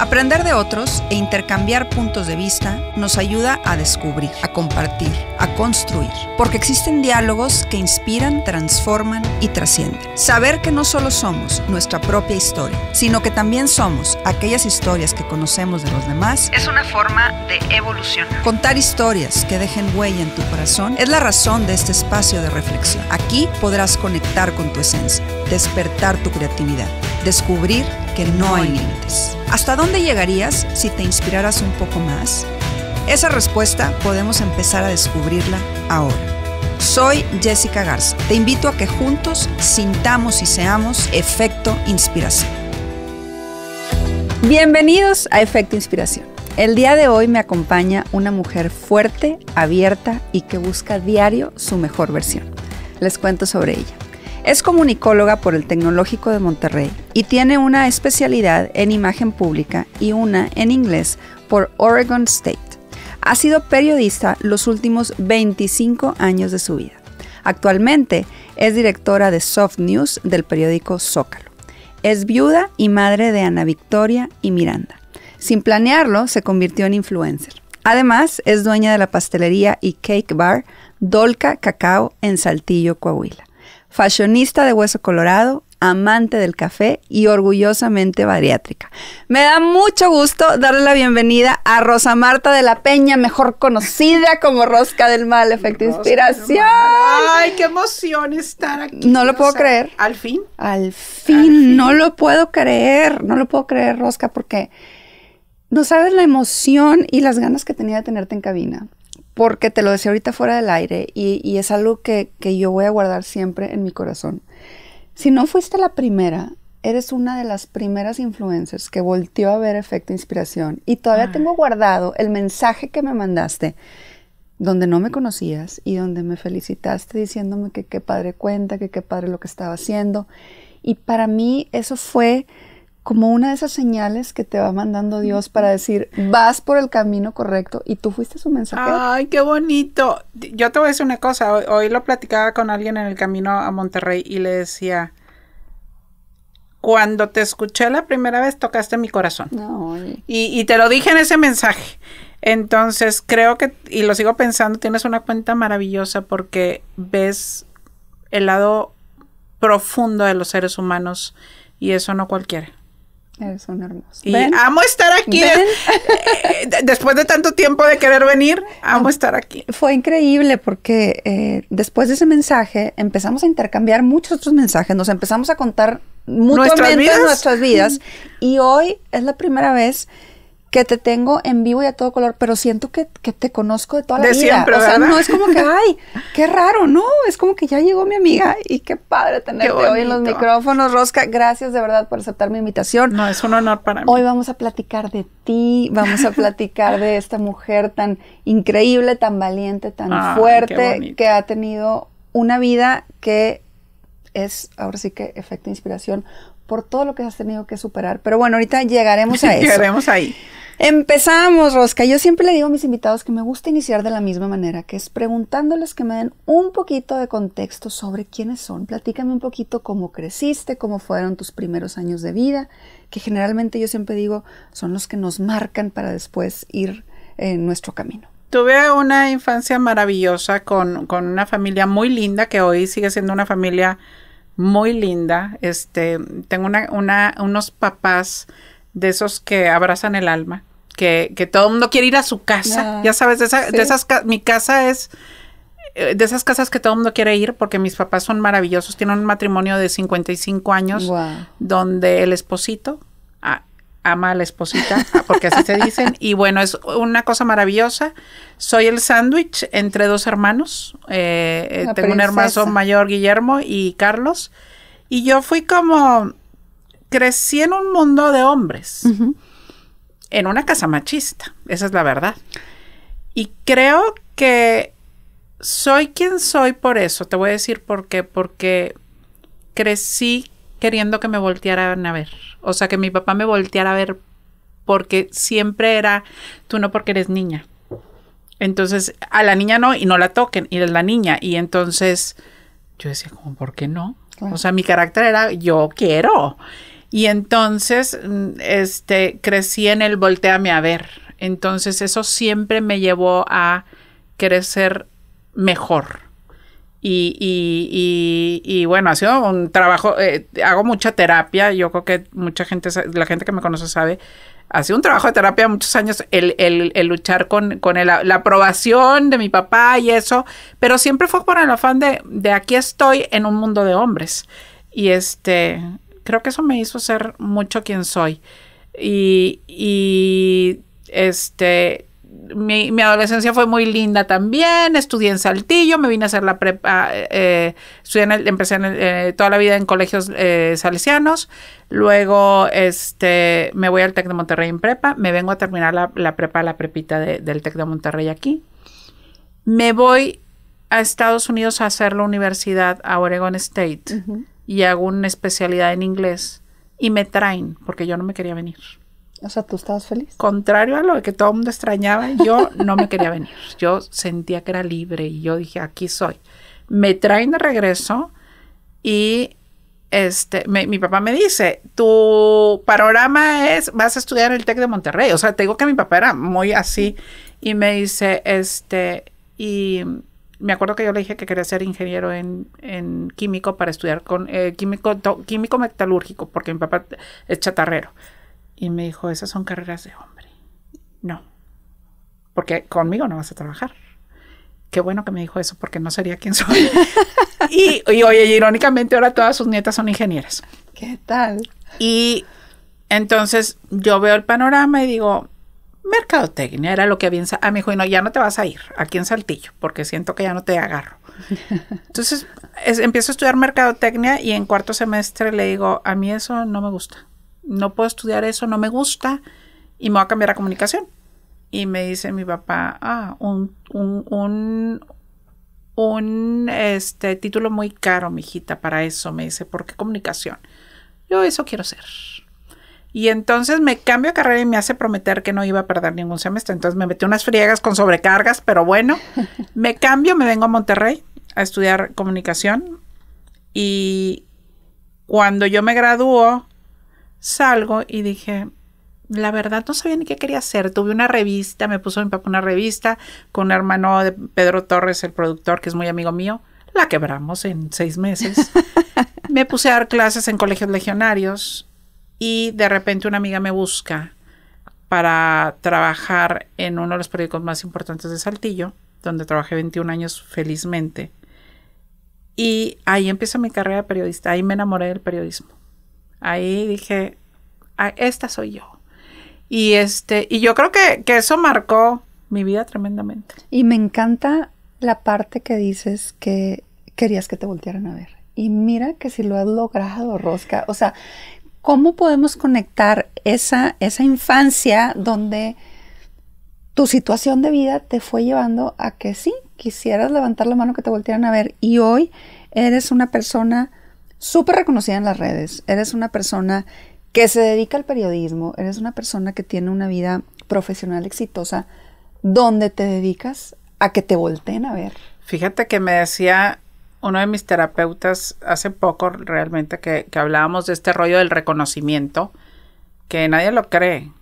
Aprender de otros e intercambiar puntos de vista nos ayuda a descubrir, a compartir, a construir, porque existen diálogos que inspiran, transforman y trascienden. Saber que no solo somos nuestra propia historia, sino que también somos aquellas historias que conocemos de los demás, es una forma de evolucionar. Contar historias que dejen huella en tu corazón es la razón de este espacio de reflexión. Aquí podrás conectar con tu esencia, despertar tu creatividad, descubrir que no hay límites. ¿Hasta dónde llegarías si te inspiraras un poco más? Esa respuesta podemos empezar a descubrirla ahora. Soy Jessica Garza. Te invito a que juntos sintamos y seamos efecto inspiración. Bienvenidos a Efecto Inspiración. El día de hoy me acompaña una mujer fuerte, abierta y que busca diario su mejor versión. Les cuento sobre ella. Es comunicóloga por el Tecnológico de Monterrey y tiene una especialidad en imagen pública y una en inglés por Oregon State. Ha sido periodista los últimos 25 años de su vida. Actualmente es directora de Soft News del periódico Zócalo. Es viuda y madre de Ana Victoria y Miranda. Sin planearlo, se convirtió en influencer. Además, es dueña de la pastelería y cake bar Dolca Cacao en Saltillo, Coahuila fashionista de hueso colorado, amante del café y orgullosamente bariátrica. Me da mucho gusto darle la bienvenida a Rosa Marta de la Peña, mejor conocida como Rosca del Mal, Efecto Inspiración. Ay, qué emoción estar aquí. No lo puedo creer. Al fin, al fin, no lo puedo creer, no lo puedo creer, Rosca, porque no sabes la emoción y las ganas que tenía de tenerte en cabina porque te lo decía ahorita fuera del aire y, es algo que, yo voy a guardar siempre en mi corazón. Si no fuiste la primera, eres una de las primeras influencers que volteó a ver Efecto Inspiración y todavía ah. tengo guardado el mensaje que me mandaste donde no me conocías y donde me felicitaste diciéndome que qué padre cuenta, que qué padre lo que estaba haciendo. Y para mí eso fue como una de esas señales que te va mandando Dios para decir, vas por el camino correcto y tú fuiste su mensaje. Ay, qué bonito. Yo te voy a decir una cosa, hoy, lo platicaba con alguien en el camino a Monterrey y le decía, cuando te escuché la primera vez tocaste mi corazón. y, y, te lo dije en ese mensaje. Entonces creo que, y lo sigo pensando, tienes una cuenta maravillosa porque ves el lado profundo de los seres humanos y eso no cualquiera un Y amo estar aquí. Eh, eh, después de tanto tiempo de querer venir, amo estar aquí. Fue increíble porque eh, después de ese mensaje empezamos a intercambiar muchos otros mensajes, nos empezamos a contar mutuamente nuestras vidas, nuestras vidas y hoy es la primera vez que te tengo en vivo y a todo color, pero siento que, te conozco de toda la de vida. Siempre, o sea, no es como que, ay, qué raro, no, es como que ya llegó mi amiga y qué padre tenerte hoy en los micrófonos, Rosca. Gracias de verdad por aceptar mi invitación. No, es un honor para mí. Hoy vamos a platicar de ti, vamos a platicar de esta mujer tan increíble, tan valiente, tan fuerte, que ha tenido una vida que es, ahora sí que efecto inspiración por todo lo que has tenido que superar. Pero bueno, ahorita llegaremos a eso. llegaremos ahí. Empezamos, Rosca. Yo siempre le digo a mis invitados que me gusta iniciar de la misma manera, que es preguntándoles que me den un poquito de contexto sobre quiénes son. Platícame un poquito cómo creciste, cómo fueron tus primeros años de vida, que generalmente yo siempre digo son los que nos marcan para después ir en nuestro camino. Tuve una infancia maravillosa con, con una familia muy linda, que hoy sigue siendo una familia muy linda. Este, tengo una, una, unos papás de esos que abrazan el alma que, todo el mundo quiere ir a su casa. Ah, ya sabes, de, esa, esas mi casa es eh, de esas casas que todo el mundo quiere ir porque mis papás son maravillosos, tienen un matrimonio de 55 años donde el esposito ama a la esposita, porque así se dicen, y bueno, es una cosa maravillosa. Soy el sándwich entre dos hermanos, eh, eh, tengo un hermano mayor, Guillermo, y Carlos, y yo fui como, crecí en un mundo de hombres en una casa machista, esa es la verdad. Y creo que soy quien soy por eso, te voy a decir por qué, porque crecí queriendo que me voltearan a ver, o sea, que mi papá me volteara a ver porque siempre era, tú no porque eres niña. Entonces, a la niña no, y no la toquen, y es la niña. Y entonces, yo decía, como, ¿por qué no? O sea, mi carácter era, yo quiero. Y entonces, este, crecí en el volteame a ver. Entonces, eso siempre me llevó a crecer mejor. Y, y, y, bueno, ha sido un trabajo, eh, hago mucha terapia, yo creo que mucha gente, la gente que me conoce sabe, ha sido un trabajo de terapia muchos años el, el, luchar con, con el, la aprobación de mi papá y eso, pero siempre fue por el afán de, de aquí estoy en un mundo de hombres. Y este, creo que eso me hizo ser mucho quien soy. Y, este, mi, adolescencia fue muy linda también, estudié en Saltillo, me vine a hacer la prepa, eh, eh estudié en el, empecé eh, toda la vida en colegios eh, salesianos, luego este, me voy al TEC de Monterrey en prepa, me vengo a terminar la, prepa, la prepita del TEC de Monterrey aquí, me voy a Estados Unidos a hacer la universidad a Oregon State y hago una especialidad en inglés y me traen porque yo no me quería venir. O sea, tú estabas feliz. Contrario a lo que todo el mundo extrañaba, yo no me quería venir. Yo sentía que era libre y yo dije, aquí soy. Me traen de regreso y este, mi papá me dice, tu panorama es, vas a estudiar en el TEC de Monterrey. O sea, te digo que mi papá era muy así y me dice, este, y me acuerdo que yo le dije que quería ser ingeniero en, químico para estudiar con eh, químico, químico metalúrgico, porque mi papá es chatarrero. Y me dijo, esas son carreras de hombre. No, porque conmigo no vas a trabajar. Qué bueno que me dijo eso, porque no sería quien soy. y, y oye, irónicamente ahora todas sus nietas son ingenieras. ¿Qué tal? Y entonces yo veo el panorama y digo, mercadotecnia, era lo que había. a ah, me dijo, no, ya no te vas a ir aquí en Saltillo, porque siento que ya no te agarro. Entonces empiezo a estudiar mercadotecnia y en cuarto semestre le digo, a mí eso no me gusta. No puedo estudiar eso, no me gusta y me voy a cambiar a comunicación. Y me dice mi papá, ah, un, un, un, un este, título muy caro, mijita, para eso. Me dice, ¿por qué comunicación? Yo eso quiero ser. Y entonces me cambio de carrera y me hace prometer que no iba a perder ningún semestre. Entonces me metí unas friegas con sobrecargas, pero bueno, me cambio, me vengo a Monterrey a estudiar comunicación. Y cuando yo me graduó, salgo y dije, la verdad no sabía ni qué quería hacer. Tuve una revista, me puso mi papá una revista con un hermano de Pedro Torres, el productor, que es muy amigo mío. La quebramos en seis meses. me puse a dar clases en colegios legionarios y de repente una amiga me busca para trabajar en uno de los periódicos más importantes de Saltillo, donde trabajé 21 años felizmente. Y ahí empieza mi carrera de periodista, ahí me enamoré del periodismo. Ahí dije, ah, esta soy yo. Y, este, y yo creo que, que eso marcó mi vida tremendamente. Y me encanta la parte que dices que querías que te voltearan a ver. Y mira que si lo has logrado, Rosca. O sea, ¿Cómo podemos conectar esa, esa infancia donde tu situación de vida te fue llevando a que sí, quisieras levantar la mano que te voltearan a ver y hoy eres una persona súper reconocida en las redes, eres una persona que se dedica al periodismo, eres una persona que tiene una vida profesional exitosa, donde te dedicas a que te volteen a ver. Fíjate que me decía uno de mis terapeutas hace poco realmente que, hablábamos de este rollo del reconocimiento, que nadie lo cree,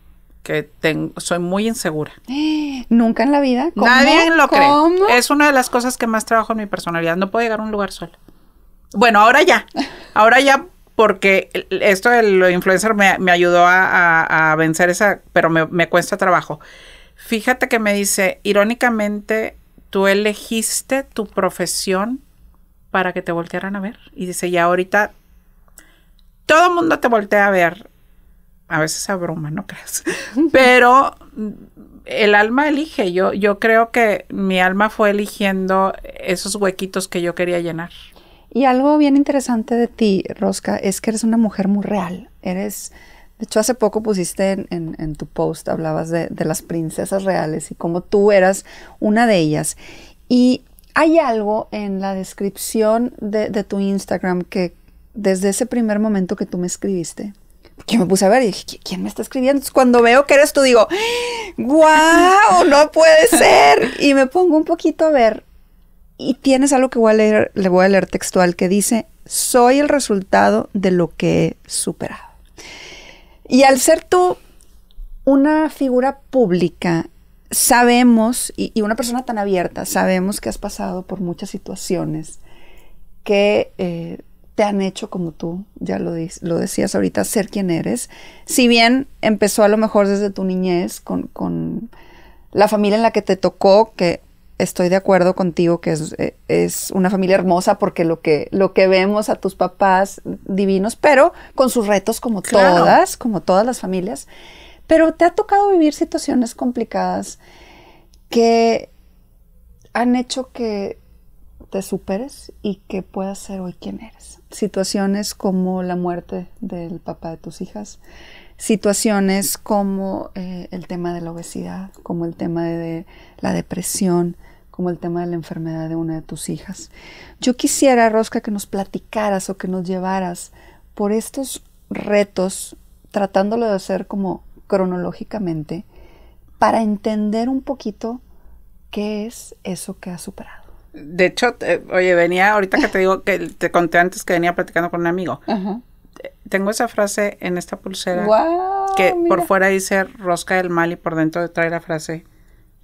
que soy muy insegura. Nunca en la vida. Nadie lo cree. Es una de las cosas que más trabajo en mi personalidad. No puedo llegar a un lugar solo. Bueno, ahora ya. Ahora ya porque esto del influencer me, ayudó a, vencer esa, pero me, me cuesta trabajo. Fíjate que me dice, irónicamente, tú elegiste tu profesión para que te voltearan a ver. Y dice, ya ahorita todo el mundo te voltea a ver. A veces a broma, no creas. Pero el alma elige. Yo, yo creo que mi alma fue eligiendo esos huequitos que yo quería llenar. Y algo bien interesante de ti, Rosca, es que eres una mujer muy real. Eres, de hecho, hace poco pusiste en, tu post, hablabas de, de, las princesas reales y cómo tú eras una de ellas. Y hay algo en la descripción de, tu Instagram que desde ese primer momento que tú me escribiste, yo me puse a ver y dije, ¿quién me está escribiendo? cuando veo que eres tú, digo, ¡guau! No puede ser. Y me pongo un poquito a ver. Y tienes algo que voy a leer, le voy a leer textual que dice, soy el resultado de lo que he superado. Y al ser tú una figura pública sabemos, y, una persona tan abierta, sabemos que has pasado por muchas situaciones que eh, te han hecho como tú, ya lo, lo, decías ahorita, ser quien eres. Si bien empezó a lo mejor desde tu niñez con, la familia en la que te tocó, que estoy de acuerdo contigo que eh, es, una familia hermosa porque lo que, lo que vemos a tus papás divinos, pero con sus retos como todas, como todas las familias. Pero te ha tocado vivir situaciones complicadas que han hecho que te superes y que puedas ser hoy quien eres. Situaciones como la muerte del papá de tus hijas, situaciones como eh, el tema de la obesidad, como el tema de, de la depresión, como el tema de la enfermedad de una de tus hijas. Yo quisiera, Rosca, que nos platicaras o que nos llevaras por estos retos, tratándolo de hacer como cronológicamente para entender un poquito qué es eso que ha superado. De hecho, oye, venía ahorita que te digo que te conté antes que venía platicando con un amigo. Tengo esa frase en esta pulsera que por fuera dice rosca del mal y por dentro trae la frase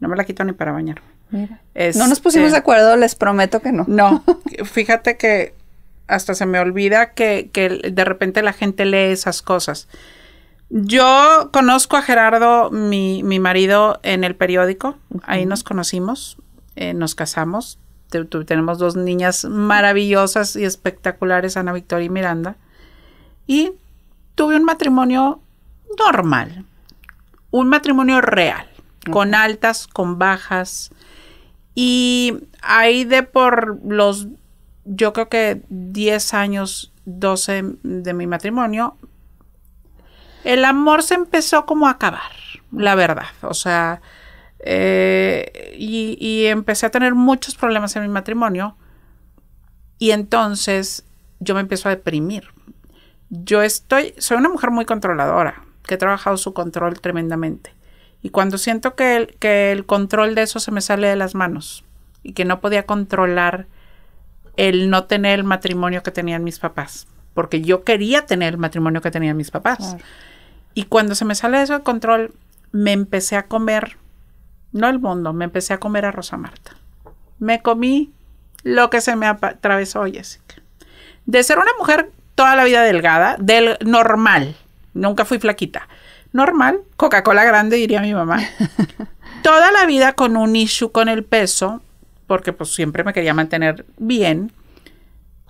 no me la quito ni para bañar Mira. Es, no nos pusimos de acuerdo, les prometo que no. No, fíjate que hasta se me olvida que, que de repente la gente lee esas cosas. Yo conozco a Gerardo, mi, marido, en el periódico. Ahí nos conocimos, eh, nos casamos. tenemos dos niñas maravillosas y espectaculares, Ana Victoria y Miranda. Y tuve un matrimonio normal, un matrimonio real, con altas, con bajas. Y ahí de por los, yo creo que 10 años, 12 de mi matrimonio, el amor se empezó como a acabar, la verdad. O sea, eh, y, empecé a tener muchos problemas en mi matrimonio. Y entonces yo me empiezo a deprimir. Yo estoy, soy una mujer muy controladora, que he trabajado su control tremendamente. Y cuando siento que el, el control de eso se me sale de las manos y que no podía controlar el no tener el matrimonio que tenían mis papás, porque yo quería tener el matrimonio que tenían mis papás. Y cuando se me sale eso de control, me empecé a comer, no el mundo, me empecé a comer a Rosa Marta. Me comí lo que se me atravesó, Jessica. De ser una mujer toda la vida delgada, del normal, nunca fui flaquita, normal, Coca-Cola grande, diría mi mamá. toda la vida con un issue con el peso, porque pues siempre me quería mantener bien,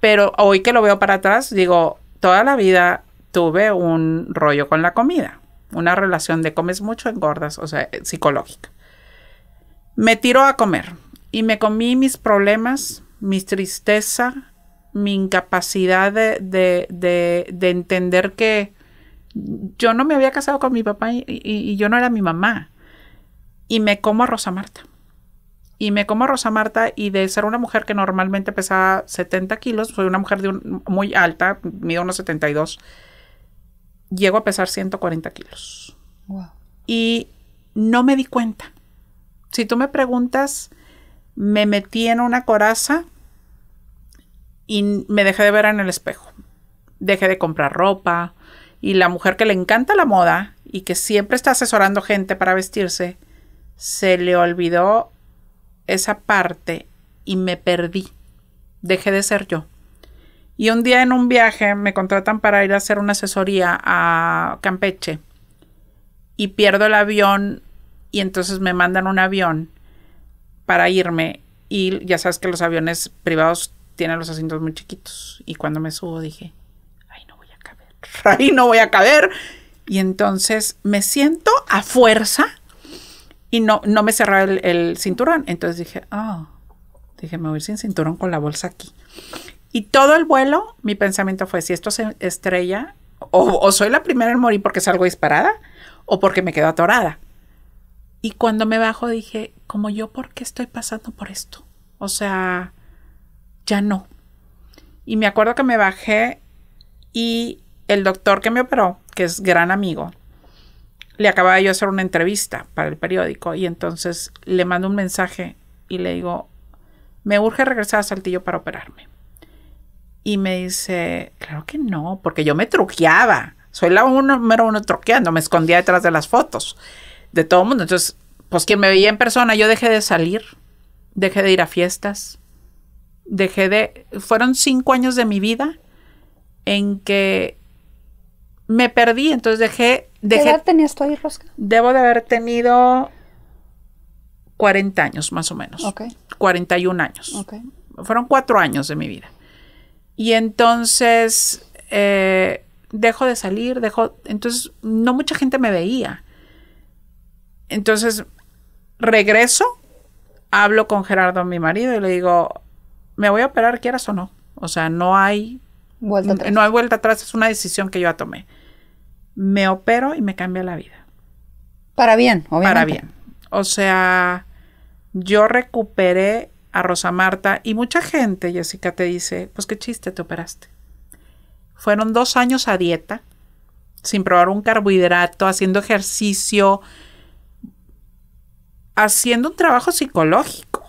pero hoy que lo veo para atrás, digo, toda la vida tuve un rollo con la comida, una relación de comes mucho, engordas, o sea, eh, psicológica. Me tiró a comer y me comí mis problemas, mi tristeza, mi incapacidad de, entender que yo no me había casado con mi papá y, yo no era mi mamá. Y me como a Rosa Marta. Y me como a Rosa Marta y de ser una mujer que normalmente pesaba 70 kilos, soy una mujer de muy alta, mido unos 72 llego a pesar 140 kilos. Y no me di cuenta. Si tú me preguntas, me metí en una coraza y me dejé de ver en el espejo. Dejé de comprar ropa. Y la mujer que le encanta la moda y que siempre está asesorando gente para vestirse, se le olvidó esa parte y me perdí. Dejé de ser yo. Y un día en un viaje me contratan para ir a hacer una asesoría a Campeche y pierdo el avión y entonces me mandan un avión para irme y ya sabes que los aviones privados tienen los asientos muy chiquitos y cuando me subo dije, ahí no voy a caber, ahí no voy a caber. Y entonces me siento a fuerza y no, no me cerraba el, cinturón. Entonces dije, ah, dije, me voy sin cinturón con la bolsa aquí. Y todo el vuelo, mi pensamiento fue, si esto se estrella, o, soy la primera en morir porque salgo disparada, o porque me quedo atorada. Y cuando me bajo dije, como yo, ¿por qué estoy pasando por esto? O sea, ya no. Y me acuerdo que me bajé y el doctor que me operó, que es gran amigo, le acababa yo hacer una entrevista para el periódico y entonces le mando un mensaje y le digo, me urge regresar a Saltillo para operarme. Y me dice, claro que no, porque yo me truqueaba. Soy la uno, número uno truqueando, me escondía detrás de las fotos de todo el mundo. Entonces, pues quien me veía en persona, yo dejé de salir, dejé de ir a fiestas, dejé de... Fueron cinco años de mi vida en que me perdí, entonces dejé... dejé ¿Qué edad tenías tú ahí, Rosca? Debo de haber tenido 40 años, más o menos. Ok. 41 años. Fueron cuatro años de mi vida. Y entonces eh, dejo de salir, dejo, entonces no mucha gente me veía. Entonces regreso, hablo con Gerardo, mi marido, y le digo, me voy a operar, quieras o no. O sea, no hay vuelta atrás. No hay vuelta atrás, es una decisión que yo tomé. Me opero y me cambia la vida. Para bien, obviamente. Para bien. O sea, yo recuperé a Rosa Marta y mucha gente, Jessica, te dice, pues qué chiste, te operaste. Fueron dos años a dieta, sin probar un carbohidrato, haciendo ejercicio, haciendo un trabajo psicológico.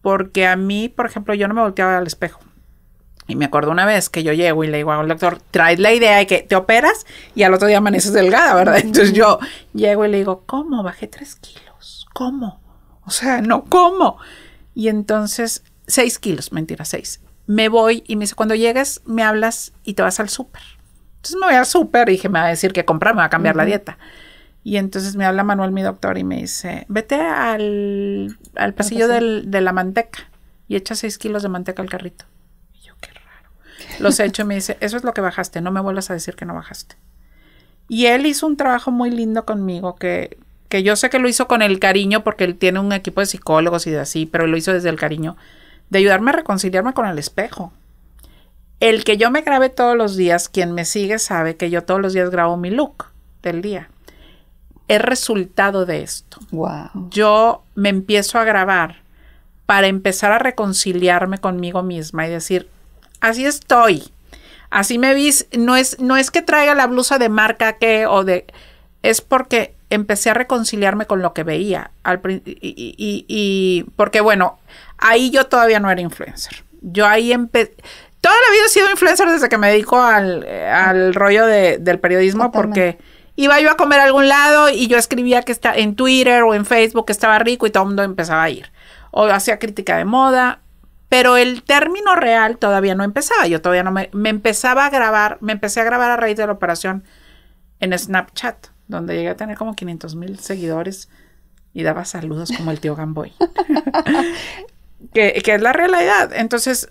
Porque a mí, por ejemplo, yo no me volteaba al espejo. Y me acuerdo una vez que yo llego y le digo al doctor, traes la idea de que te operas y al otro día amaneces delgada, ¿verdad? Entonces yo llego y le digo, ¿cómo? Bajé tres kilos. ¿Cómo? O sea, no, ¿cómo? Y entonces, seis kilos, mentira, 6. Me voy y me dice, cuando llegues, me hablas y te vas al súper. Entonces me voy al súper y dije, me va a decir que comprar, me va a cambiar la dieta. Y entonces me habla Manuel, mi doctor, y me dice, vete al, pasillo de la manteca y echa seis kilos de manteca al carrito. Y yo, qué raro. Los echo y me dice, eso es lo que bajaste, no me vuelvas a decir que no bajaste. Y él hizo un trabajo muy lindo conmigo que que yo sé que lo hizo con el cariño, porque él tiene un equipo de psicólogos y de así, pero lo hizo desde el cariño, de ayudarme a reconciliarme con el espejo. El que yo me grabe todos los días, quien me sigue sabe que yo todos los días grabo mi look del día. Es resultado de esto. Yo me empiezo a grabar para empezar a reconciliarme conmigo misma y decir, así estoy. Así me vis, no es, no es que traiga la blusa de marca que o de es porque empecé a reconciliarme con lo que veía. Al, y, porque bueno, ahí yo todavía no era influencer. Yo ahí empecé... Toda la vida he sido influencer desde que me dedico al, eh, rollo del periodismo porque iba yo a comer algún lado y yo escribía que está en Twitter o en Facebook que estaba rico y todo el mundo empezaba a ir. O hacía crítica de moda, pero el término real todavía no empezaba. Yo todavía no me, me empezaba a grabar, me empecé a grabar a raíz de la operación en Snapchat donde llegué a tener como 500 mil seguidores y daba saludos como el tío Gamboy. que, es la realidad. Entonces.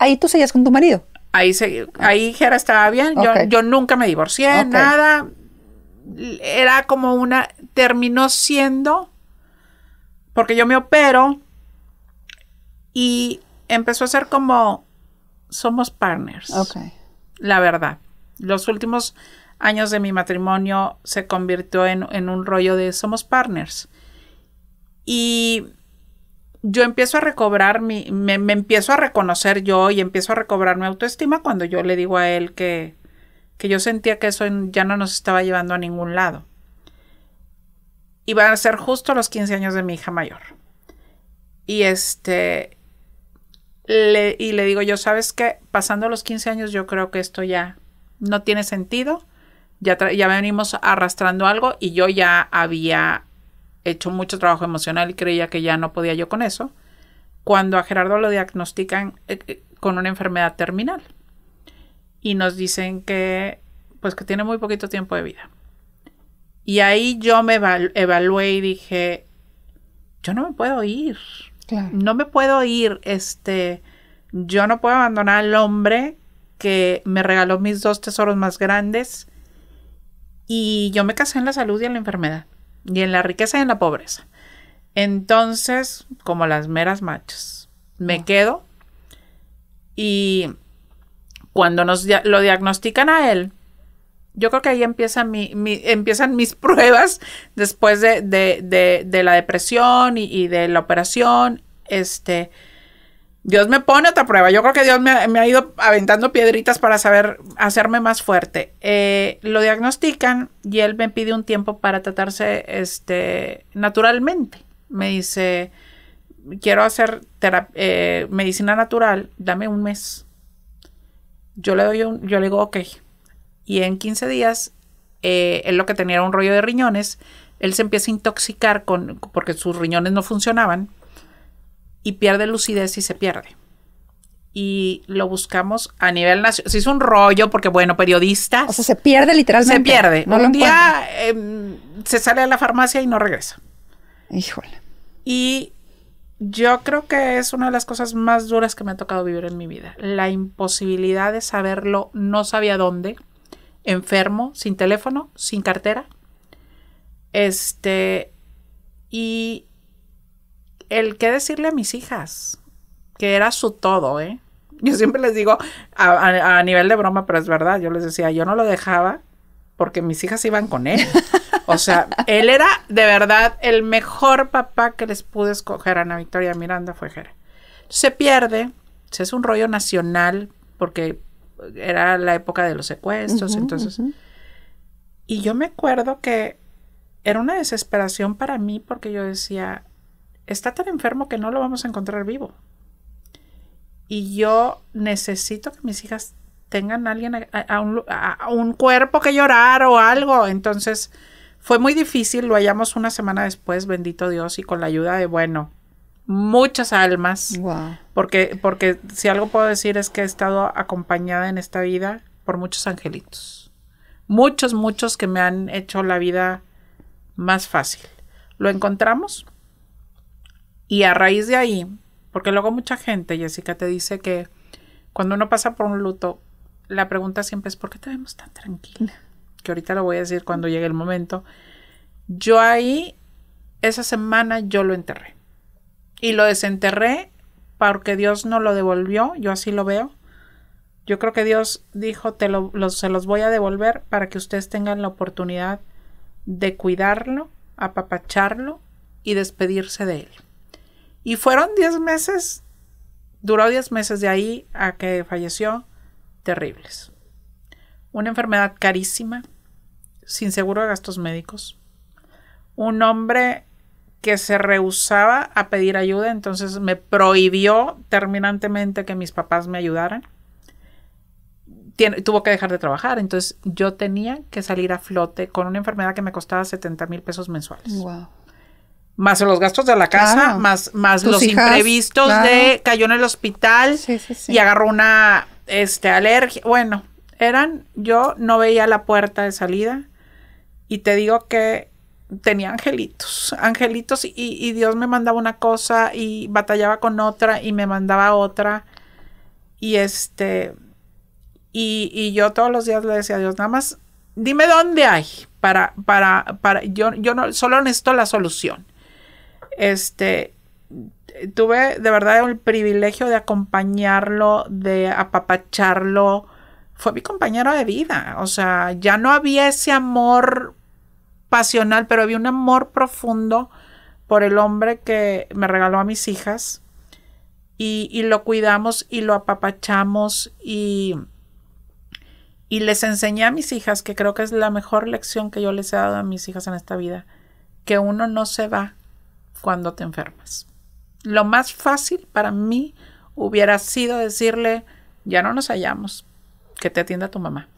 Ahí tú seguías con tu marido. Ahí, ahí Jera estaba bien. Yo, nunca me divorcié, nada. Era como una. Terminó siendo. Porque yo me opero. Y empezó a ser como. Somos partners. Ok. La verdad. Los últimos años de mi matrimonio se convirtió en, un rollo de somos partners. Y yo empiezo a recobrar mi, me, empiezo a reconocer yo y empiezo a recobrar mi autoestima cuando yo le digo a él que, yo sentía que eso ya no nos estaba llevando a ningún lado. Y van a ser justo los 15 años de mi hija mayor. Y este, y le digo yo, ¿sabes que Pasando los 15 años yo creo que esto ya no tiene sentido ya, venimos arrastrando algo y yo ya había hecho mucho trabajo emocional y creía que ya no podía yo con eso, cuando a Gerardo lo diagnostican eh, eh, con una enfermedad terminal y nos dicen que pues que tiene muy poquito tiempo de vida. Y ahí yo me evalué y dije, yo no me puedo ir. No me puedo ir, este, yo no puedo abandonar al hombre que me regaló mis dos tesoros más grandes y yo me casé en la salud y en la enfermedad, y en la riqueza y en la pobreza. Entonces, como las meras machos me quedo y cuando nos lo diagnostican a él, yo creo que ahí empiezan mis pruebas después de, la depresión y, y, de la operación. Este, Dios me pone otra prueba. Yo creo que Dios me, ha ido aventando piedritas para saber hacerme más fuerte. Eh, lo diagnostican y él me pide un tiempo para tratarse este, naturalmente. Me dice, quiero hacer eh, medicina natural, dame un mes. Yo le doy yo le digo, ok. Y en 15 días, eh, él lo que tenía era un rollo de riñones, él se empieza a intoxicar con, porque sus riñones no funcionaban y pierde lucidez y se pierde. Y lo buscamos a nivel nacional. Se hizo un rollo porque, bueno, periodistas. O sea, se pierde literalmente. Se pierde. un día em, se sale a la farmacia y no regresa. Híjole. Y yo creo que es una de las cosas más duras que me ha tocado vivir en mi vida. La imposibilidad de saberlo, no sabía dónde, enfermo, sin teléfono, sin cartera. Este, y el qué decirle a mis hijas, que era su todo, ¿eh? Yo siempre les digo, a, nivel de broma, pero es verdad, yo les decía, yo no lo dejaba porque mis hijas iban con él. O sea, él era de verdad el mejor papá que les pude escoger. Ana Victoria Miranda fue Se pierde, se es un rollo nacional porque era la época de los secuestros, entonces... Y yo me acuerdo que era una desesperación para mí porque yo decía, está tan enfermo que no lo vamos a encontrar vivo. Y yo necesito que mis hijas tengan alguien, a, un, cuerpo que llorar o algo. Entonces fue muy difícil, lo hallamos una semana después, bendito Dios, y con la ayuda de, bueno, muchas almas. Porque, porque si algo puedo decir es que he estado acompañada en esta vida por muchos angelitos. Muchos, muchos que me han hecho la vida más fácil. Lo encontramos, y a raíz de ahí, porque luego mucha gente, Jessica, te dice que cuando uno pasa por un luto, la pregunta siempre es, ¿por qué te vemos tan tranquila? Que ahorita lo voy a decir cuando llegue el momento. Yo ahí, esa semana, yo lo enterré. Y lo desenterré porque Dios no lo devolvió, yo así lo veo. Yo creo que Dios dijo, te lo, se los voy a devolver para que ustedes tengan la oportunidad de cuidarlo, apapacharlo y despedirse de él. Y fueron 10 meses, duró 10 meses de ahí a que falleció, terribles. Una enfermedad carísima, sin seguro de gastos médicos. Un hombre que se rehusaba a pedir ayuda, entonces me prohibió terminantemente que mis papás me ayudaran. tuvo que dejar de trabajar, entonces yo tenía que salir a flote con una enfermedad que me costaba 70 mil pesos mensuales más los gastos de la casa, más, más los imprevistos de cayó en el hospital y agarró una este, alergia. Bueno, eran, yo no veía la puerta de salida y te digo que tenía angelitos, angelitos y, Dios me mandaba una cosa y batallaba con otra y me mandaba otra y este, y, yo todos los días le decía a Dios, nada más, dime dónde hay para, para, para, yo, yo no, solo necesito la solución este, tuve de verdad el privilegio de acompañarlo, de apapacharlo. Fue mi compañero de vida. O sea, ya no había ese amor pasional, pero había un amor profundo por el hombre que me regaló a mis hijas. Y, y lo cuidamos y lo apapachamos y, y les enseñé a mis hijas, que creo que es la mejor lección que yo les he dado a mis hijas en esta vida, que uno no se va cuando te enfermas. Lo más fácil para mí hubiera sido decirle, ya no nos hallamos, que te atienda tu mamá.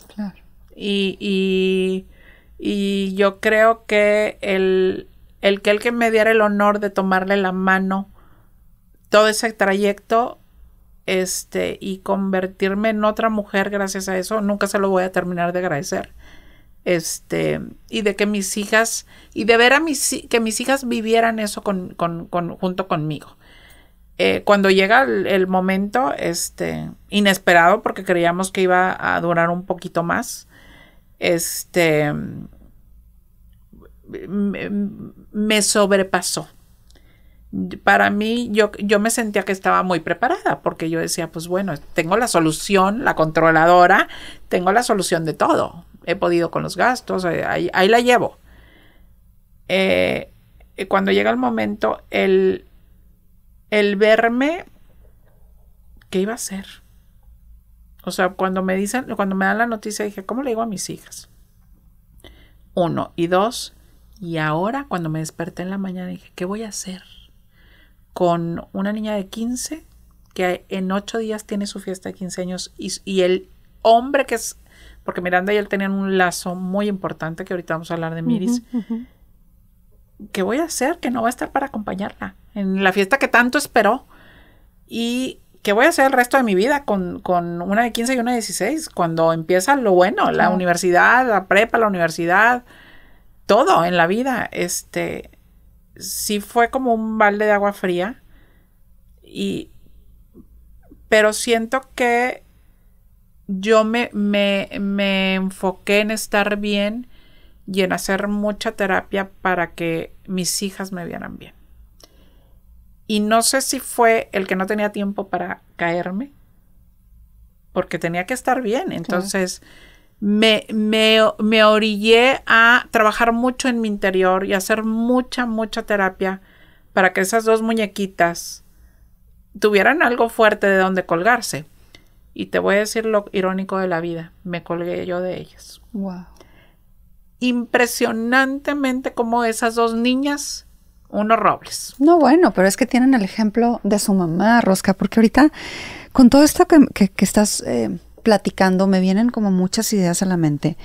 Y, yo creo que el, que el que me diera el honor de tomarle la mano todo ese trayecto este y convertirme en otra mujer gracias a eso nunca se lo voy a terminar de agradecer este, y de que mis hijas, y de ver a mis, que mis hijas vivieran eso con, con, junto conmigo. Eh, cuando llega el, momento, este, inesperado, porque creíamos que iba a durar un poquito más, este, me, me sobrepasó. Para mí, yo, yo me sentía que estaba muy preparada, porque yo decía, pues bueno, tengo la solución, la controladora, tengo la solución de todo, he podido con los gastos, eh, ahí, la llevo. Eh, cuando llega el momento, el, el verme, ¿qué iba a hacer? O sea, cuando me dicen, cuando me dan la noticia, dije, ¿cómo le digo a mis hijas? Uno. Y dos, y ahora cuando me desperté en la mañana, dije, ¿qué voy a hacer? Con una niña de 15 que en ocho días tiene su fiesta de 15 años y, y el hombre que es porque Miranda y él tenían un lazo muy importante, que ahorita vamos a hablar de Miris. que ¿Qué voy a hacer? Que no va a estar para acompañarla en la fiesta que tanto esperó. Y ¿qué voy a hacer el resto de mi vida con, una de 15 y una de 16? Cuando empieza lo bueno, la universidad, la prepa, la universidad, todo en la vida. Este, sí fue como un balde de agua fría. Y, pero siento que yo me, me, enfoqué en estar bien y en hacer mucha terapia para que mis hijas me vieran bien. Y no sé si fue el que no tenía tiempo para caerme, porque tenía que estar bien. Entonces me, me, me, orillé a trabajar mucho en mi interior y hacer mucha, mucha terapia para que esas dos muñequitas tuvieran algo fuerte de donde colgarse. Y te voy a decir lo irónico de la vida, me colgué yo de ellas. Wow. Impresionantemente como esas dos niñas, unos robles. No, bueno, pero es que tienen el ejemplo de su mamá, Rosca, porque ahorita con todo esto que, estás eh, platicando me vienen como muchas ideas a la mente.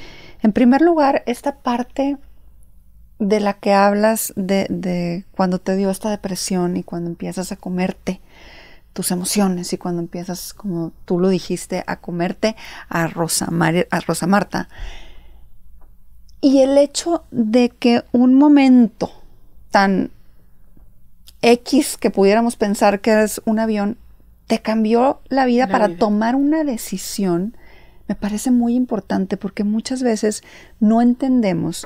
En primer lugar, esta parte de la que hablas de cuando te dio esta depresión y cuando empiezas a comerte tus emociones y cuando empiezas, como tú lo dijiste, a comerte a Rosa, a Rosa Marta. Y el hecho de que un momento tan X que pudiéramos pensar que es un avión, te cambió la vida para tomar una decisión, me parece muy importante porque muchas veces no entendemos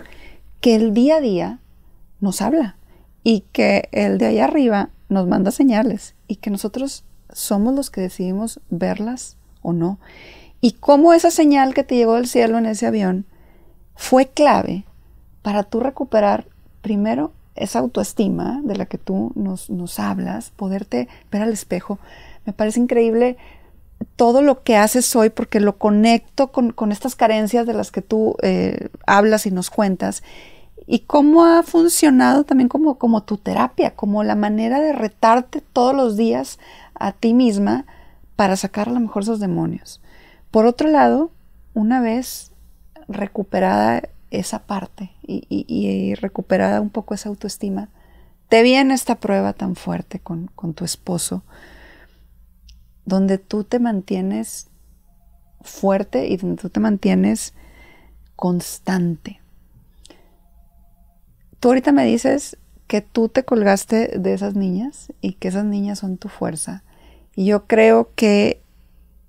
que el día a día nos habla y que el de allá arriba nos manda señales y que nosotros somos los que decidimos verlas o no. Y cómo esa señal que te llegó del cielo en ese avión fue clave para tú recuperar primero esa autoestima de la que tú nos, nos hablas, poderte ver al espejo. Me parece increíble todo lo que haces hoy porque lo conecto con, estas carencias de las que tú eh, hablas y nos cuentas y cómo ha funcionado también como, como tu terapia, como la manera de retarte todos los días a ti misma para sacar a lo mejor esos demonios. Por otro lado, una vez recuperada esa parte y, recuperada un poco esa autoestima, te viene esta prueba tan fuerte con, con tu esposo, donde tú te mantienes fuerte y donde tú te mantienes constante. Tú ahorita me dices que tú te colgaste de esas niñas y que esas niñas son tu fuerza. Y yo creo que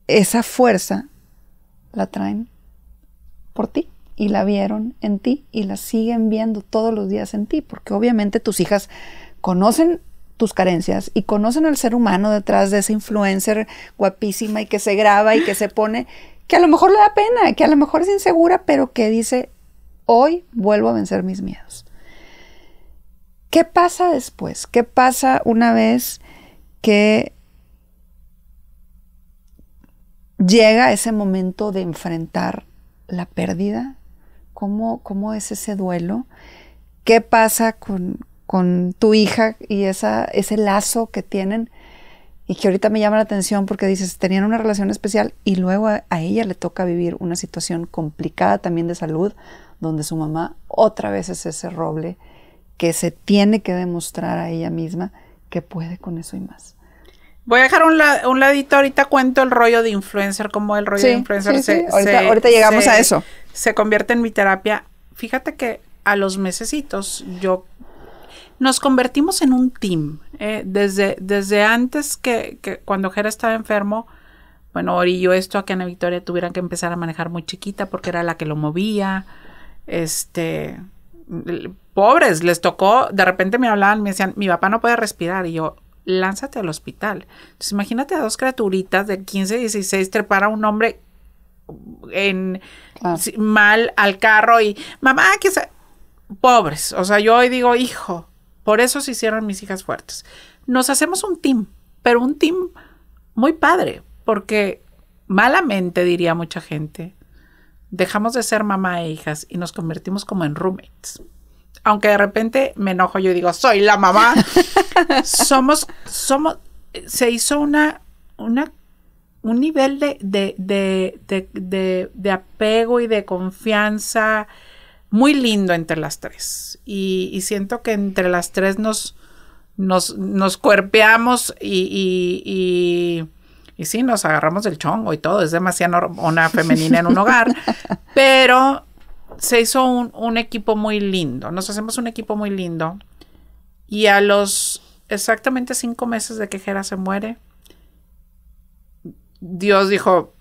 esa fuerza la traen por ti y la vieron en ti y la siguen viendo todos los días en ti, porque obviamente tus hijas conocen tus carencias y conocen al ser humano detrás de esa influencer guapísima y que se graba y que se pone, que a lo mejor le da pena, que a lo mejor es insegura, pero que dice, hoy vuelvo a vencer mis miedos. ¿Qué pasa después? ¿Qué pasa una vez que llega ese momento de enfrentar la pérdida? ¿Cómo, es ese duelo? ¿Qué pasa con, tu hija y esa, ese lazo que tienen? Y que ahorita me llama la atención porque dices, tenían una relación especial y luego a, ella le toca vivir una situación complicada también de salud, donde su mamá otra vez es ese roble que se tiene que demostrar a ella misma que puede con eso y más. Voy a dejar un, ladito, ahorita cuento el rollo de influencer, cómo el rollo de influencer se, Ahorita, llegamos a eso. Se convierte en mi terapia. Fíjate que a los mesecitos yo nos convertimos en un team. Eh, desde, desde antes que, cuando Jera estaba enfermo, bueno, yo esto a que Ana Victoria tuvieran que empezar a manejar muy chiquita porque era la que lo movía. Este, pobres, les tocó, de repente me hablaban, me decían, mi papá no puede respirar, y yo, lánzate al hospital. Entonces, imagínate a dos criaturitas de 15, 16 trepar a un hombre en mal al carro y mamá, que sea pobres. O sea, yo hoy digo, hijo, por eso se hicieron mis hijas fuertes. Nos hacemos un team, pero un team muy padre, porque malamente diría mucha gente, dejamos de ser mamá e hijas y nos convertimos como en roommates. Aunque de repente me enojo, yo digo, soy la mamá. somos, somos, se hizo una, una, un nivel de, de, de, de, apego y de confianza muy lindo entre las tres. Y, siento que entre las tres nos, nos, nos cuerpeamos y y sí, nos agarramos del chongo y todo, es demasiado una femenina en un hogar, pero se hizo un, equipo muy lindo, nos hacemos un equipo muy lindo y a los exactamente cinco meses de que Jera se muere, Dios dijo,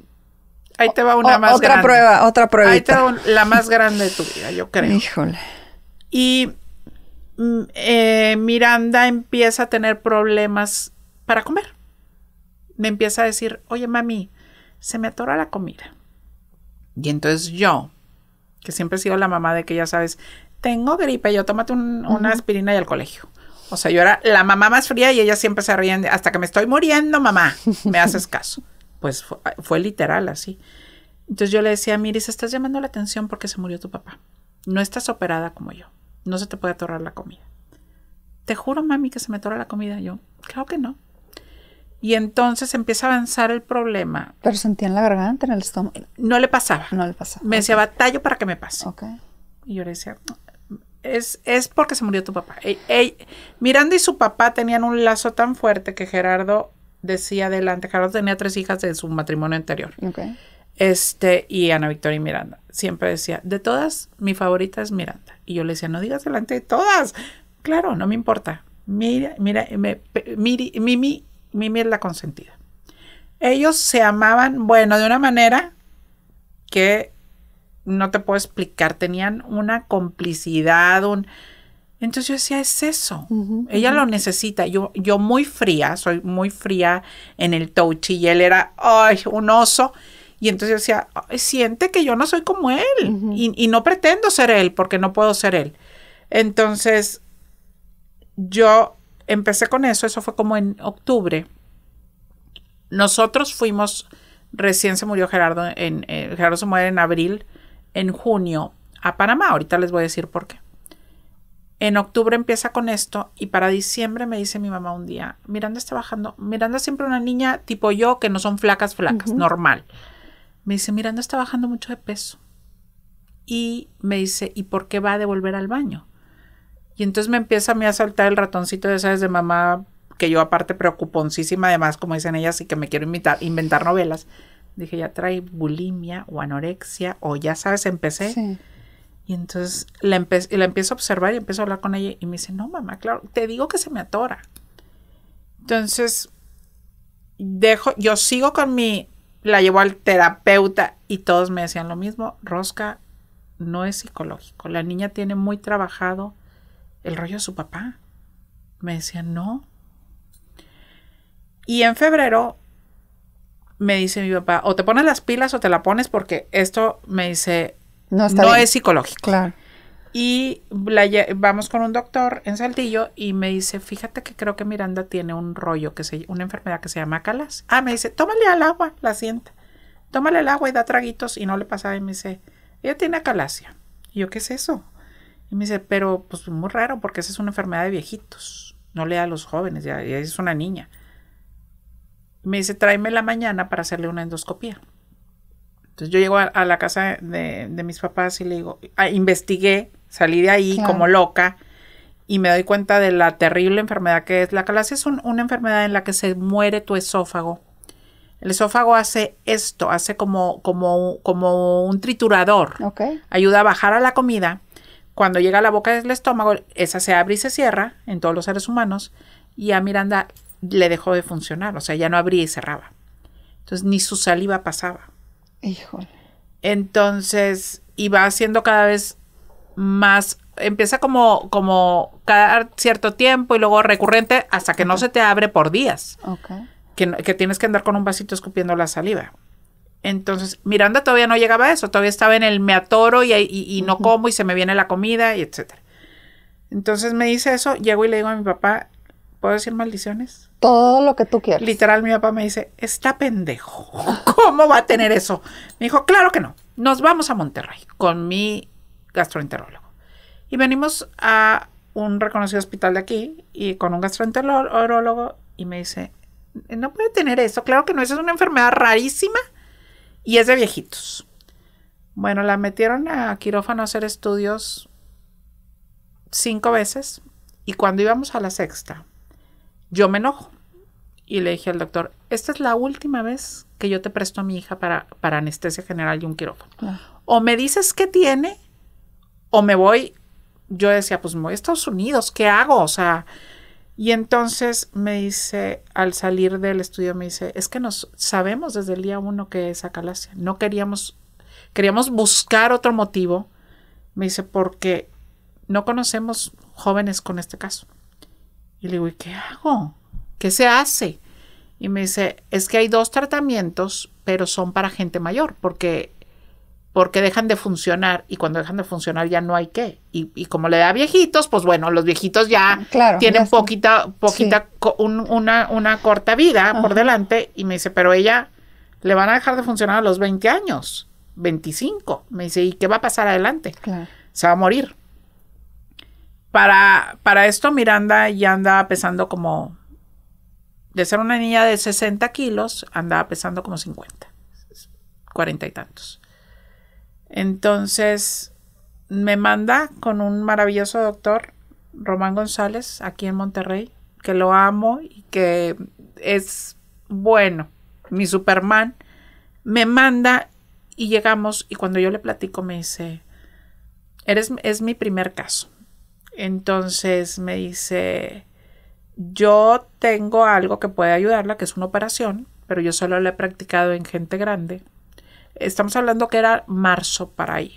ahí te va una más grande. otra prueba, otra prueba. Ahí te va la más grande de tu vida, yo creo. Híjole. Y mm, eh, Miranda empieza a tener problemas para comer me empieza a decir, oye mami, se me atora la comida. Y entonces yo, que siempre he sido la mamá de que ya sabes, tengo gripe, yo tómate una aspirina y al colegio. O sea, yo era la mamá más fría y ella siempre se ríe, hasta que me estoy muriendo, mamá, me haces caso. Pues fue, literal así. Entonces yo le decía, Miris, estás llamando la atención porque se murió tu papá. No estás operada como yo. No se te puede atorar la comida. Te juro, mami, que se me atora la comida. Yo, claro que no y entonces empieza a avanzar el problema. Pero sentía en la garganta, en el estómago. No le pasaba. No le pasaba. Me decía, batallo para que me pase. Y yo le decía, es, es porque se murió tu papá. Miranda y su papá tenían un lazo tan fuerte que Gerardo decía adelante. Gerardo tenía tres hijas de su matrimonio anterior. Okay. Este, y Ana Victoria y Miranda. Siempre decía, de todas, mi favorita es Miranda. Y yo le decía, no digas delante de todas. Claro, no me importa. Mira, mira, miri, mimi Mimi es la consentida. Ellos se amaban, bueno, de una manera que no te puedo explicar, tenían una complicidad, un... Entonces yo decía, es eso, ella lo necesita. Yo, yo muy fría, soy muy fría en el touch. y él era, ay, un oso. Y entonces yo decía, siente que yo no soy como él y, no pretendo ser él porque no puedo ser él. Entonces yo empecé con eso, eso fue como en octubre. Nosotros fuimos, recién se murió Gerardo, en, eh, Gerardo se muere en abril, en junio a Panamá, ahorita les voy a decir por qué. En octubre empieza con esto y para diciembre me dice mi mamá un día, Miranda está bajando, Miranda siempre una niña tipo yo, que no son flacas, flacas, normal. Me dice, Miranda está bajando mucho de peso. Y me dice, ¿y por qué va a devolver al baño? Y entonces me empieza a mí a saltar el ratoncito de esas de mamá, que yo aparte preocuponcísima, además, como dicen ellas, y que me quiero inventar novelas. Dije, ya trae bulimia o anorexia, o ya sabes, empecé. Y entonces la, la empiezo a observar y empiezo a hablar con ella y me dice, no, mamá, claro, te digo que se me atora. Entonces, dejo, yo sigo con mi, la llevo al terapeuta y todos me decían lo mismo, Rosca no es psicológico, la niña tiene muy trabajado el rollo de su papá. Me decía, no. Y en febrero me dice mi papá, o te pones las pilas o te la pones porque esto me dice, no, es psicológico. Claro. Y vamos con un doctor en Saltillo y me dice, fíjate que creo que Miranda tiene un rollo, que una enfermedad que se llama calas. Ah, me dice, tómale al agua, la sienta. Tómale el agua y da traguitos y no le pasa. Y me dice, ella tiene calasia. Y yo, ¿qué es eso? Y me dice, pero pues muy raro porque esa es una enfermedad de viejitos, no le da a los jóvenes, ya, es una niña. me dice, tráeme la mañana para hacerle una endoscopía. Entonces yo llego a, la casa de, mis papás y le digo, ah, investigué, salí de ahí como loca y me doy cuenta de la terrible enfermedad que es. La calacia es una enfermedad en la que se muere tu esófago. El esófago hace esto, hace como, como, como un triturador. Ayuda a bajar a la comida cuando llega a la boca del estómago, esa se abre y se cierra en todos los seres humanos y a Miranda le dejó de funcionar, o sea, ya no abría y cerraba. Entonces ni su saliva pasaba. Híjole. Entonces, iba va haciendo cada vez más, empieza como, como cada cierto tiempo y luego recurrente hasta que no se te abre por días. Que, que, tienes que andar con un vasito escupiendo la saliva. Entonces, Miranda todavía no llegaba a eso, todavía estaba en el me atoro y, no como y se me viene la comida y etcétera. Entonces me dice eso, llego y le digo a mi papá, ¿puedo decir maldiciones? Todo lo que tú quieras. Literal, mi papá me dice, está pendejo, ¿cómo va a tener eso? Me dijo, claro que no, nos vamos a Monterrey con mi gastroenterólogo. Y venimos a un reconocido hospital de aquí y con un gastroenterólogo y me dice, no puede tener eso, claro que no, eso es una enfermedad rarísima y es de viejitos. Bueno, la metieron a quirófano a hacer estudios cinco veces y cuando íbamos a la sexta, yo me enojo y le dije al doctor, esta es la última vez que yo te presto a mi hija para, anestesia general y un quirófano. O me dices que tiene o me voy. Yo decía, pues me voy a Estados Unidos, ¿qué hago? O sea, y entonces me dice, al salir del estudio, me dice, es que nos sabemos desde el día uno que es acalacia. No queríamos, queríamos buscar otro motivo. Me dice, porque no conocemos jóvenes con este caso. Y le digo, ¿y qué hago? ¿Qué se hace? Y me dice, es que hay dos tratamientos, pero son para gente mayor, porque porque dejan de funcionar y cuando dejan de funcionar ya no hay qué. Y, como le da viejitos, pues bueno, los viejitos ya mm, tienen poquita, poquita, una, una corta vida por delante. Y me dice, pero ella le van a dejar de funcionar a los 20 años, 25. Me dice, ¿y qué va a pasar adelante? Se va a morir. Para, para esto Miranda ya andaba pesando como, de ser una niña de 60 kilos, andaba pesando como 50, 40 y tantos. Entonces me manda con un maravilloso doctor, Román González, aquí en Monterrey, que lo amo y que es bueno, mi Superman. Me manda y llegamos y cuando yo le platico me dice, eres, es mi primer caso. Entonces me dice, yo tengo algo que puede ayudarla, que es una operación, pero yo solo la he practicado en gente grande. Estamos hablando que era marzo para ahí.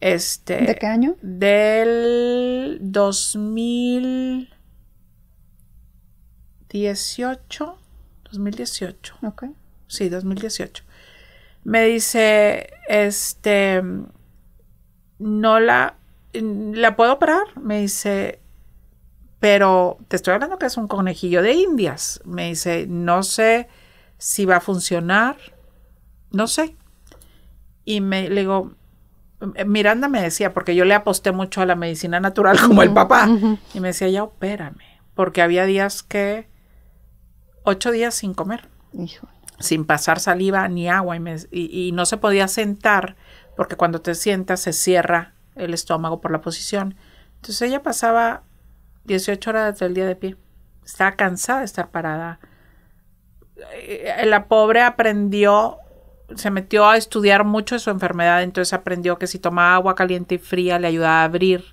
Este, ¿De qué año? Del 2018. 2018. Ok. Sí, 2018. Me dice, este, no la, la puedo operar. Me dice, pero te estoy hablando que es un conejillo de indias. Me dice, no sé si va a funcionar, no sé. Y me le digo, eh, Miranda me decía, porque yo le aposté mucho a la medicina natural como el papá, y me decía, ya opérame, porque había días que, ocho días sin comer, sin pasar saliva ni agua, y, y, y, no se podía sentar, porque cuando te sientas se cierra el estómago por la posición. Entonces ella pasaba 18 horas del día de pie, estaba cansada de estar parada. Eh, eh, la pobre aprendió se metió a estudiar mucho su enfermedad, entonces aprendió que si tomaba agua caliente y fría le ayudaba a abrir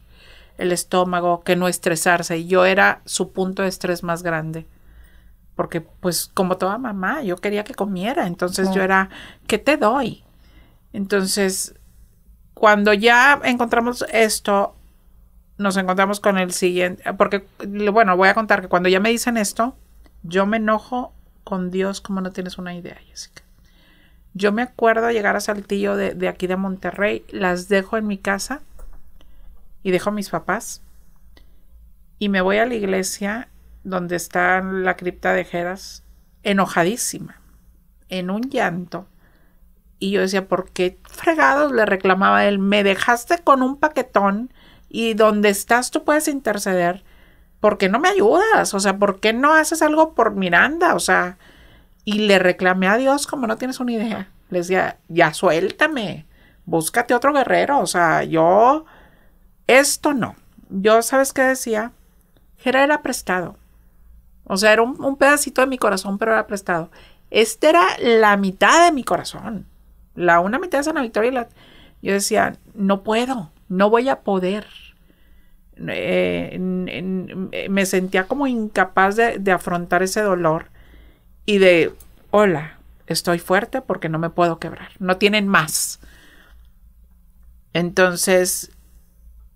el estómago, que no estresarse. Y yo era su punto de estrés más grande. Porque pues como toda mamá, yo quería que comiera, entonces yo era, ¿qué te doy? Entonces, cuando ya encontramos esto, nos encontramos con el siguiente, porque bueno, voy a contar que cuando ya me dicen esto, yo me enojo con Dios como no tienes una idea, Jessica. Yo me acuerdo llegar a Saltillo de, aquí de Monterrey, las dejo en mi casa y dejo a mis papás y me voy a la iglesia donde está la cripta de Jeras, enojadísima, en un llanto. Y yo decía, ¿por qué fregados? Le reclamaba él, me dejaste con un paquetón y donde estás tú puedes interceder. ¿Por qué no me ayudas? O sea, ¿por qué no haces algo por Miranda? O sea, y le reclamé a Dios como no tienes una idea. Le decía, ya suéltame, búscate otro guerrero. O sea, yo, esto no. Yo, ¿sabes qué decía? era prestado. O sea, era un, pedacito de mi corazón, pero era prestado. Este era la mitad de mi corazón. La una mitad de San Victoria y la... Yo decía, no puedo, no voy a poder. Eh, me sentía como incapaz de, de afrontar ese dolor y de, hola, estoy fuerte porque no me puedo quebrar, no tienen más. Entonces,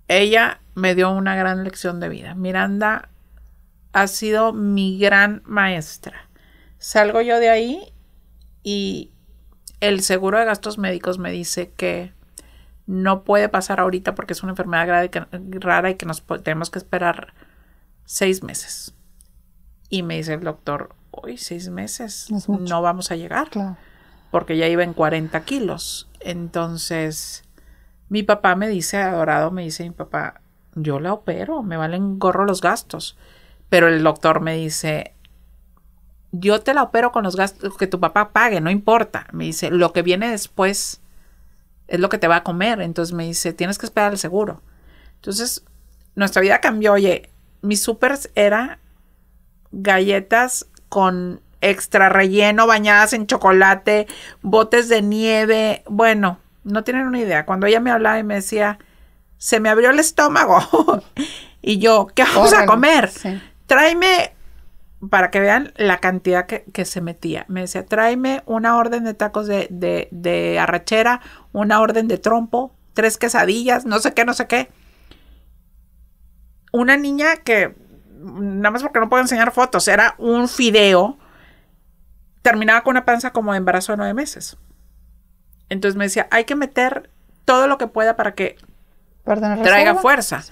ella me dio una gran lección de vida. Miranda ha sido mi gran maestra. Salgo yo de ahí y el seguro de gastos médicos me dice que no puede pasar ahorita porque es una enfermedad rara y que nos tenemos que esperar seis meses. Y me dice el doctor, Uy, seis meses no vamos a llegar. Porque ya iba en 40 kilos. Entonces, mi papá me dice, adorado, me dice mi papá, yo la opero, me valen gorro los gastos. Pero el doctor me dice, yo te la opero con los gastos que tu papá pague, no importa. Me dice, lo que viene después es lo que te va a comer. Entonces me dice, tienes que esperar el seguro. Entonces, nuestra vida cambió. Oye, mis supers era galletas con extra relleno, bañadas en chocolate, botes de nieve. Bueno, no tienen una idea. Cuando ella me hablaba y me decía, se me abrió el estómago. y yo, ¿qué vamos a comer? Tráeme, para que vean la cantidad que, se metía. Me decía, tráeme una orden de tacos de, de, de arrachera, una orden de trompo, tres quesadillas, no sé qué, no sé qué. Una niña que nada más porque no puedo enseñar fotos, era un fideo, terminaba con una panza como de embarazo de nueve meses. Entonces me decía, hay que meter todo lo que pueda para que traiga fuerza.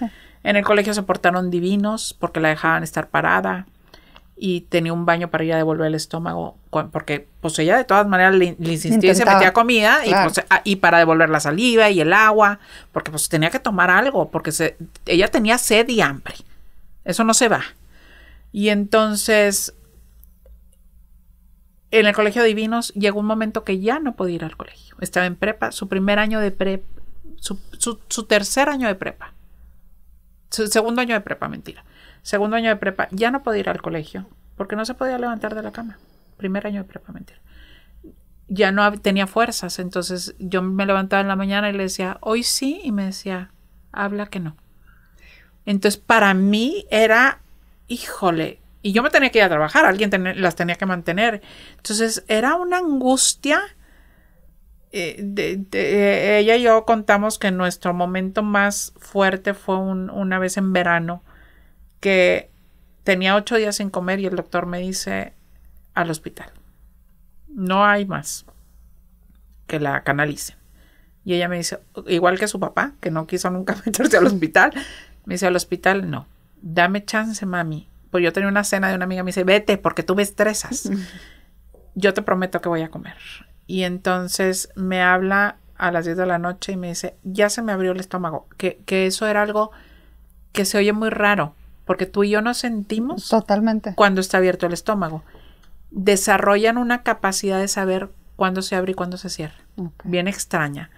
En el colegio se portaron divinos porque la dejaban estar parada y tenía un baño para ella devolver el estómago, porque pues ella de todas maneras le, insistía y se metía comida pues, ah, y, para devolver la saliva y el agua, porque pues tenía que tomar algo, porque se, ella tenía sed y hambre. Eso no se va. Y entonces, en el colegio divinos llegó un momento que ya no podía ir al colegio. Estaba en prepa, su primer año de prepa, su, tercer año de prepa. Su segundo año de prepa, mentira. Segundo año de prepa, ya no podía ir al colegio porque no se podía levantar de la cama. Primer año de prepa, mentira. Ya no tenía fuerzas, entonces yo me levantaba en la mañana y le decía, hoy sí, y me decía, habla que no. Entonces, para mí era, híjole, y yo me tenía que ir a trabajar, alguien las tenía que mantener. Entonces, era una angustia. Eh, de, ella y yo contamos que nuestro momento más fuerte fue una vez en verano, que tenía ocho días sin comer y el doctor me dice al hospital, no hay más que la canalicen. Y ella me dice, igual que su papá, que no quiso nunca meterse al hospital, me dice, al hospital, no. Dame chance, mami. Pues yo tenía una cena de una amiga, me dice, vete porque tú me estresas. Yo te prometo que voy a comer. Y entonces me habla a las 10 de la noche y me dice, ya se me abrió el estómago, que, que eso era algo que se oye muy raro, porque tú y yo nos sentimos totalmente cuando está abierto el estómago. Desarrollan una capacidad de saber cuándo se abre y cuándo se cierra. Bien extraña.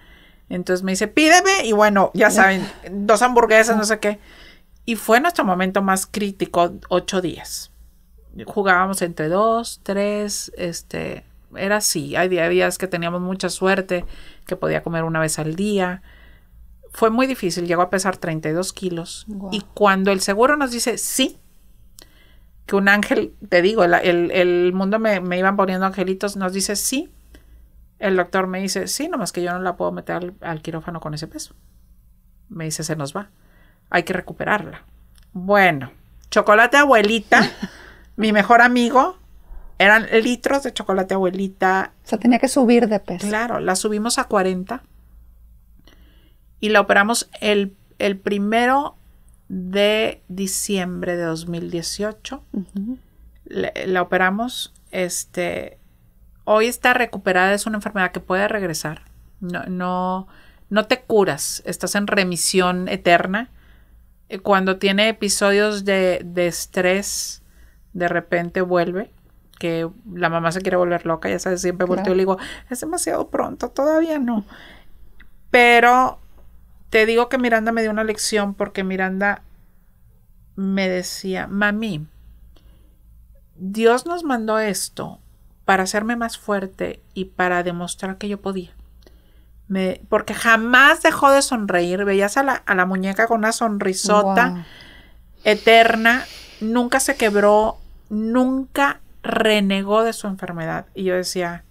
Entonces me dice, pídeme y bueno, ya saben, dos hamburguesas, no sé qué. Y fue nuestro momento más crítico, ocho días. Jugábamos entre dos, tres, este, era así. Hay días que teníamos mucha suerte, que podía comer una vez al día. Fue muy difícil, llegó a pesar 32 kilos. Y cuando el seguro nos dice sí, que un ángel, te digo, el, mundo me, me iban poniendo angelitos, nos dice sí, el doctor me dice, sí, nomás que yo no la puedo meter al, quirófano con ese peso. Me dice, se nos va. Hay que recuperarla. Bueno, chocolate abuelita, mi mejor amigo, eran litros de chocolate abuelita. O sea, tenía que subir de peso. Claro, la subimos a 40 y la operamos el, primero de diciembre de 2018. la operamos, este, hoy está recuperada es una enfermedad que puede regresar. No, no, no te curas, estás en remisión eterna. Eh, cuando tiene episodios de, estrés, de repente vuelve que la mamá se quiere volver loca, ya sabes, siempre volteo le digo, es demasiado pronto, todavía no. Pero te digo que Miranda me dio una lección porque Miranda me decía, mami, Dios nos mandó esto para hacerme más fuerte y para demostrar que yo podía. Me, porque jamás dejó de sonreír. Veías a la, a la muñeca con una sonrisota eterna. Nunca se quebró, nunca renegó de su enfermedad. Y yo decía,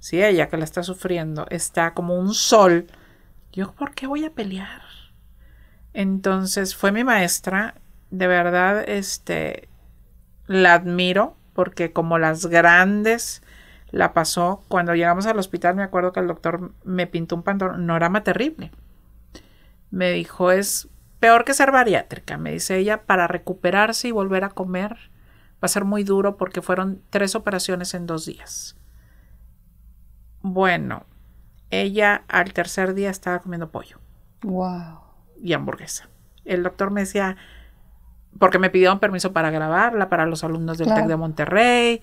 si sí, ella que la está sufriendo está como un sol, yo, ¿por qué voy a pelear? Entonces fue mi maestra, de verdad, este, la admiro porque como las grandes la pasó, cuando llegamos al hospital me acuerdo que el doctor me pintó un panorama terrible. Me dijo, es peor que ser bariátrica, me dice ella, para recuperarse y volver a comer va a ser muy duro porque fueron tres operaciones en dos días. Bueno, ella al tercer día estaba comiendo pollo. Wow. Y hamburguesa. El doctor me decía, porque me pidieron permiso para grabarla para los alumnos del TEC de Monterrey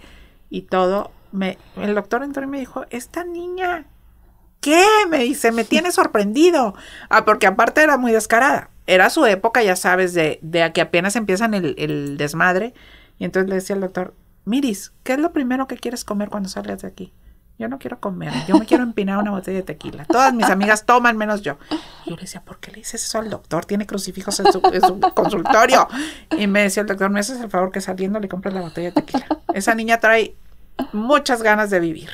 y todo. Me, el doctor entró y me dijo, esta niña, ¿qué? Me dice, me tiene sorprendido. Ah, porque aparte era muy descarada. Era su época, ya sabes, de, de a que apenas empiezan el, el desmadre. Y entonces le decía al doctor, Miris, ¿qué es lo primero que quieres comer cuando salgas de aquí? yo no quiero comer, yo me quiero empinar una botella de tequila. Todas mis amigas toman menos yo. Yo le decía, ¿por qué le dices eso al doctor? Tiene crucifijos en su, consultorio. Y me decía el doctor, me haces el favor que saliendo le compras la botella de tequila. Esa niña trae muchas ganas de vivir.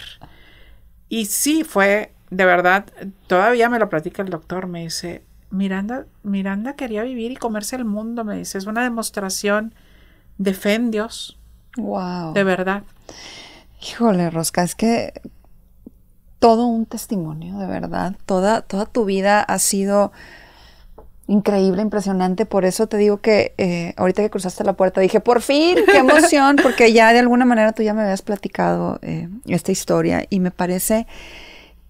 Y sí fue, de verdad, todavía me lo platica el doctor, me dice, Miranda, Miranda quería vivir y comerse el mundo, me dice, es una demostración de fe Dios. Wow. De verdad. Híjole, Rosca, es que todo un testimonio, de verdad. Toda, toda tu vida ha sido increíble, impresionante. Por eso te digo que eh, ahorita que cruzaste la puerta dije, por fin, qué emoción, porque ya de alguna manera tú ya me habías platicado eh, esta historia y me parece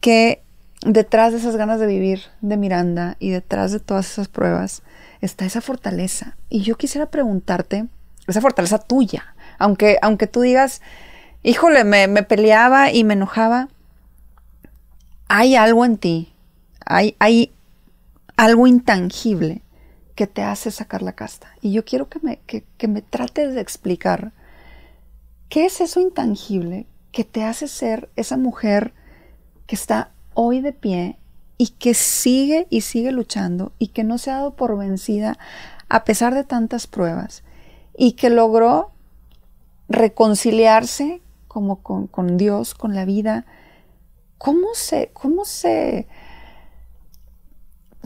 que detrás de esas ganas de vivir de Miranda y detrás de todas esas pruebas está esa fortaleza. Y yo quisiera preguntarte, esa fortaleza tuya, aunque, aunque tú digas híjole, me, peleaba y me enojaba. Hay algo en ti, hay, algo intangible que te hace sacar la casta. Y yo quiero que me, que me trates de explicar qué es eso intangible que te hace ser esa mujer que está hoy de pie y que sigue y sigue luchando y que no se ha dado por vencida a pesar de tantas pruebas y que logró reconciliarse como con, Dios, con la vida, ¿cómo se, cómo se,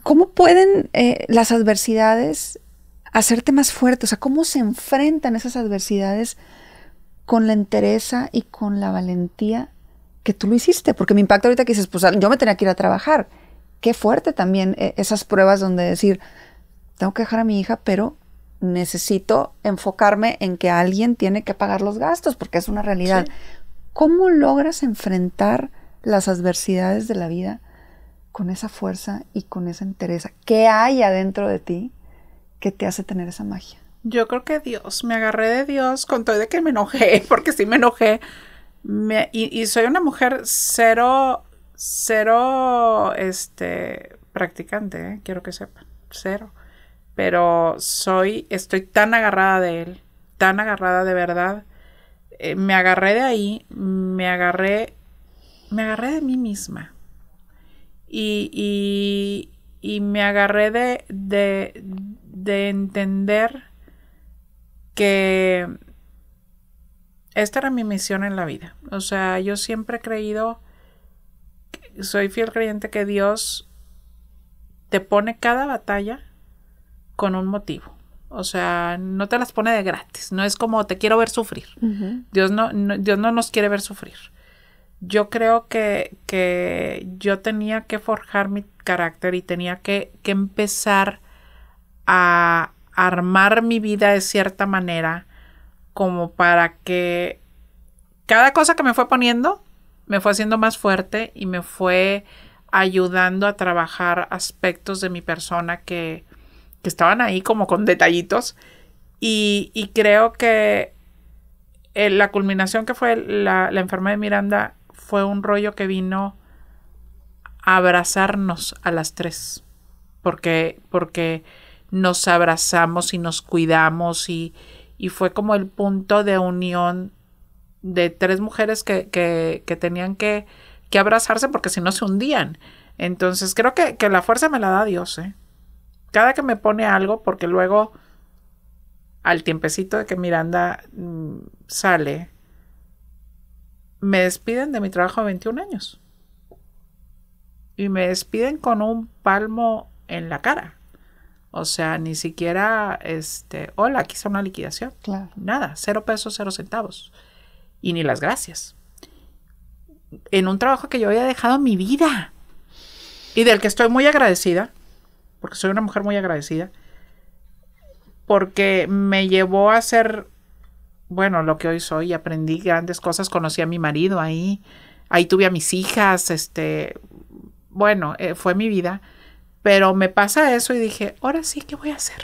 cómo pueden eh, las adversidades hacerte más fuerte? O sea, ¿cómo se enfrentan esas adversidades con la entereza y con la valentía que tú lo hiciste? Porque me impacta ahorita que dices, pues yo me tenía que ir a trabajar. Qué fuerte también eh, esas pruebas donde decir, tengo que dejar a mi hija, pero necesito enfocarme en que alguien tiene que pagar los gastos, porque es una realidad. ¿Cómo logras enfrentar las adversidades de la vida con esa fuerza y con esa entereza? ¿Qué hay adentro de ti que te hace tener esa magia? Yo creo que Dios, me agarré de Dios con todo de que me enojé, porque sí me enojé. Me, y, soy una mujer cero, cero, este, practicante, ¿eh? quiero que sepan, cero pero soy, estoy tan agarrada de él, tan agarrada de verdad. Eh, me agarré de ahí, me agarré, me agarré de mí misma. Y, y, y me agarré de, de, de entender que esta era mi misión en la vida. O sea, yo siempre he creído, soy fiel creyente que Dios te pone cada batalla con un motivo. O sea, no te las pone de gratis. No es como te quiero ver sufrir. Dios, no, Dios no nos quiere ver sufrir. Yo creo que, que yo tenía que forjar mi carácter y tenía que, que empezar a armar mi vida de cierta manera como para que cada cosa que me fue poniendo me fue haciendo más fuerte y me fue ayudando a trabajar aspectos de mi persona que, que estaban ahí como con detallitos. Y, y creo que eh, la culminación que fue la, la enferma de Miranda fue un rollo que vino a abrazarnos a las tres. Porque, porque nos abrazamos y nos cuidamos y, y fue como el punto de unión de tres mujeres que, que, que tenían que, abrazarse porque si no se hundían. Entonces creo que, que la fuerza me la da Dios, ¿eh? cada que me pone algo, porque luego al tiempecito de que Miranda mm, sale, me despiden de mi trabajo de 21 años. Y me despiden con un palmo en la cara. O sea, ni siquiera, este, hola, aquí una liquidación. Nada, cero pesos, cero centavos. Y ni las gracias. En un trabajo que yo había dejado mi vida. Y del que estoy muy agradecida porque soy una mujer muy agradecida, porque me llevó a ser, bueno, lo que hoy soy, aprendí grandes cosas, conocí a mi marido ahí, ahí tuve a mis hijas, este, bueno, eh, fue mi vida, pero me pasa eso y dije, ahora sí, ¿qué voy a hacer?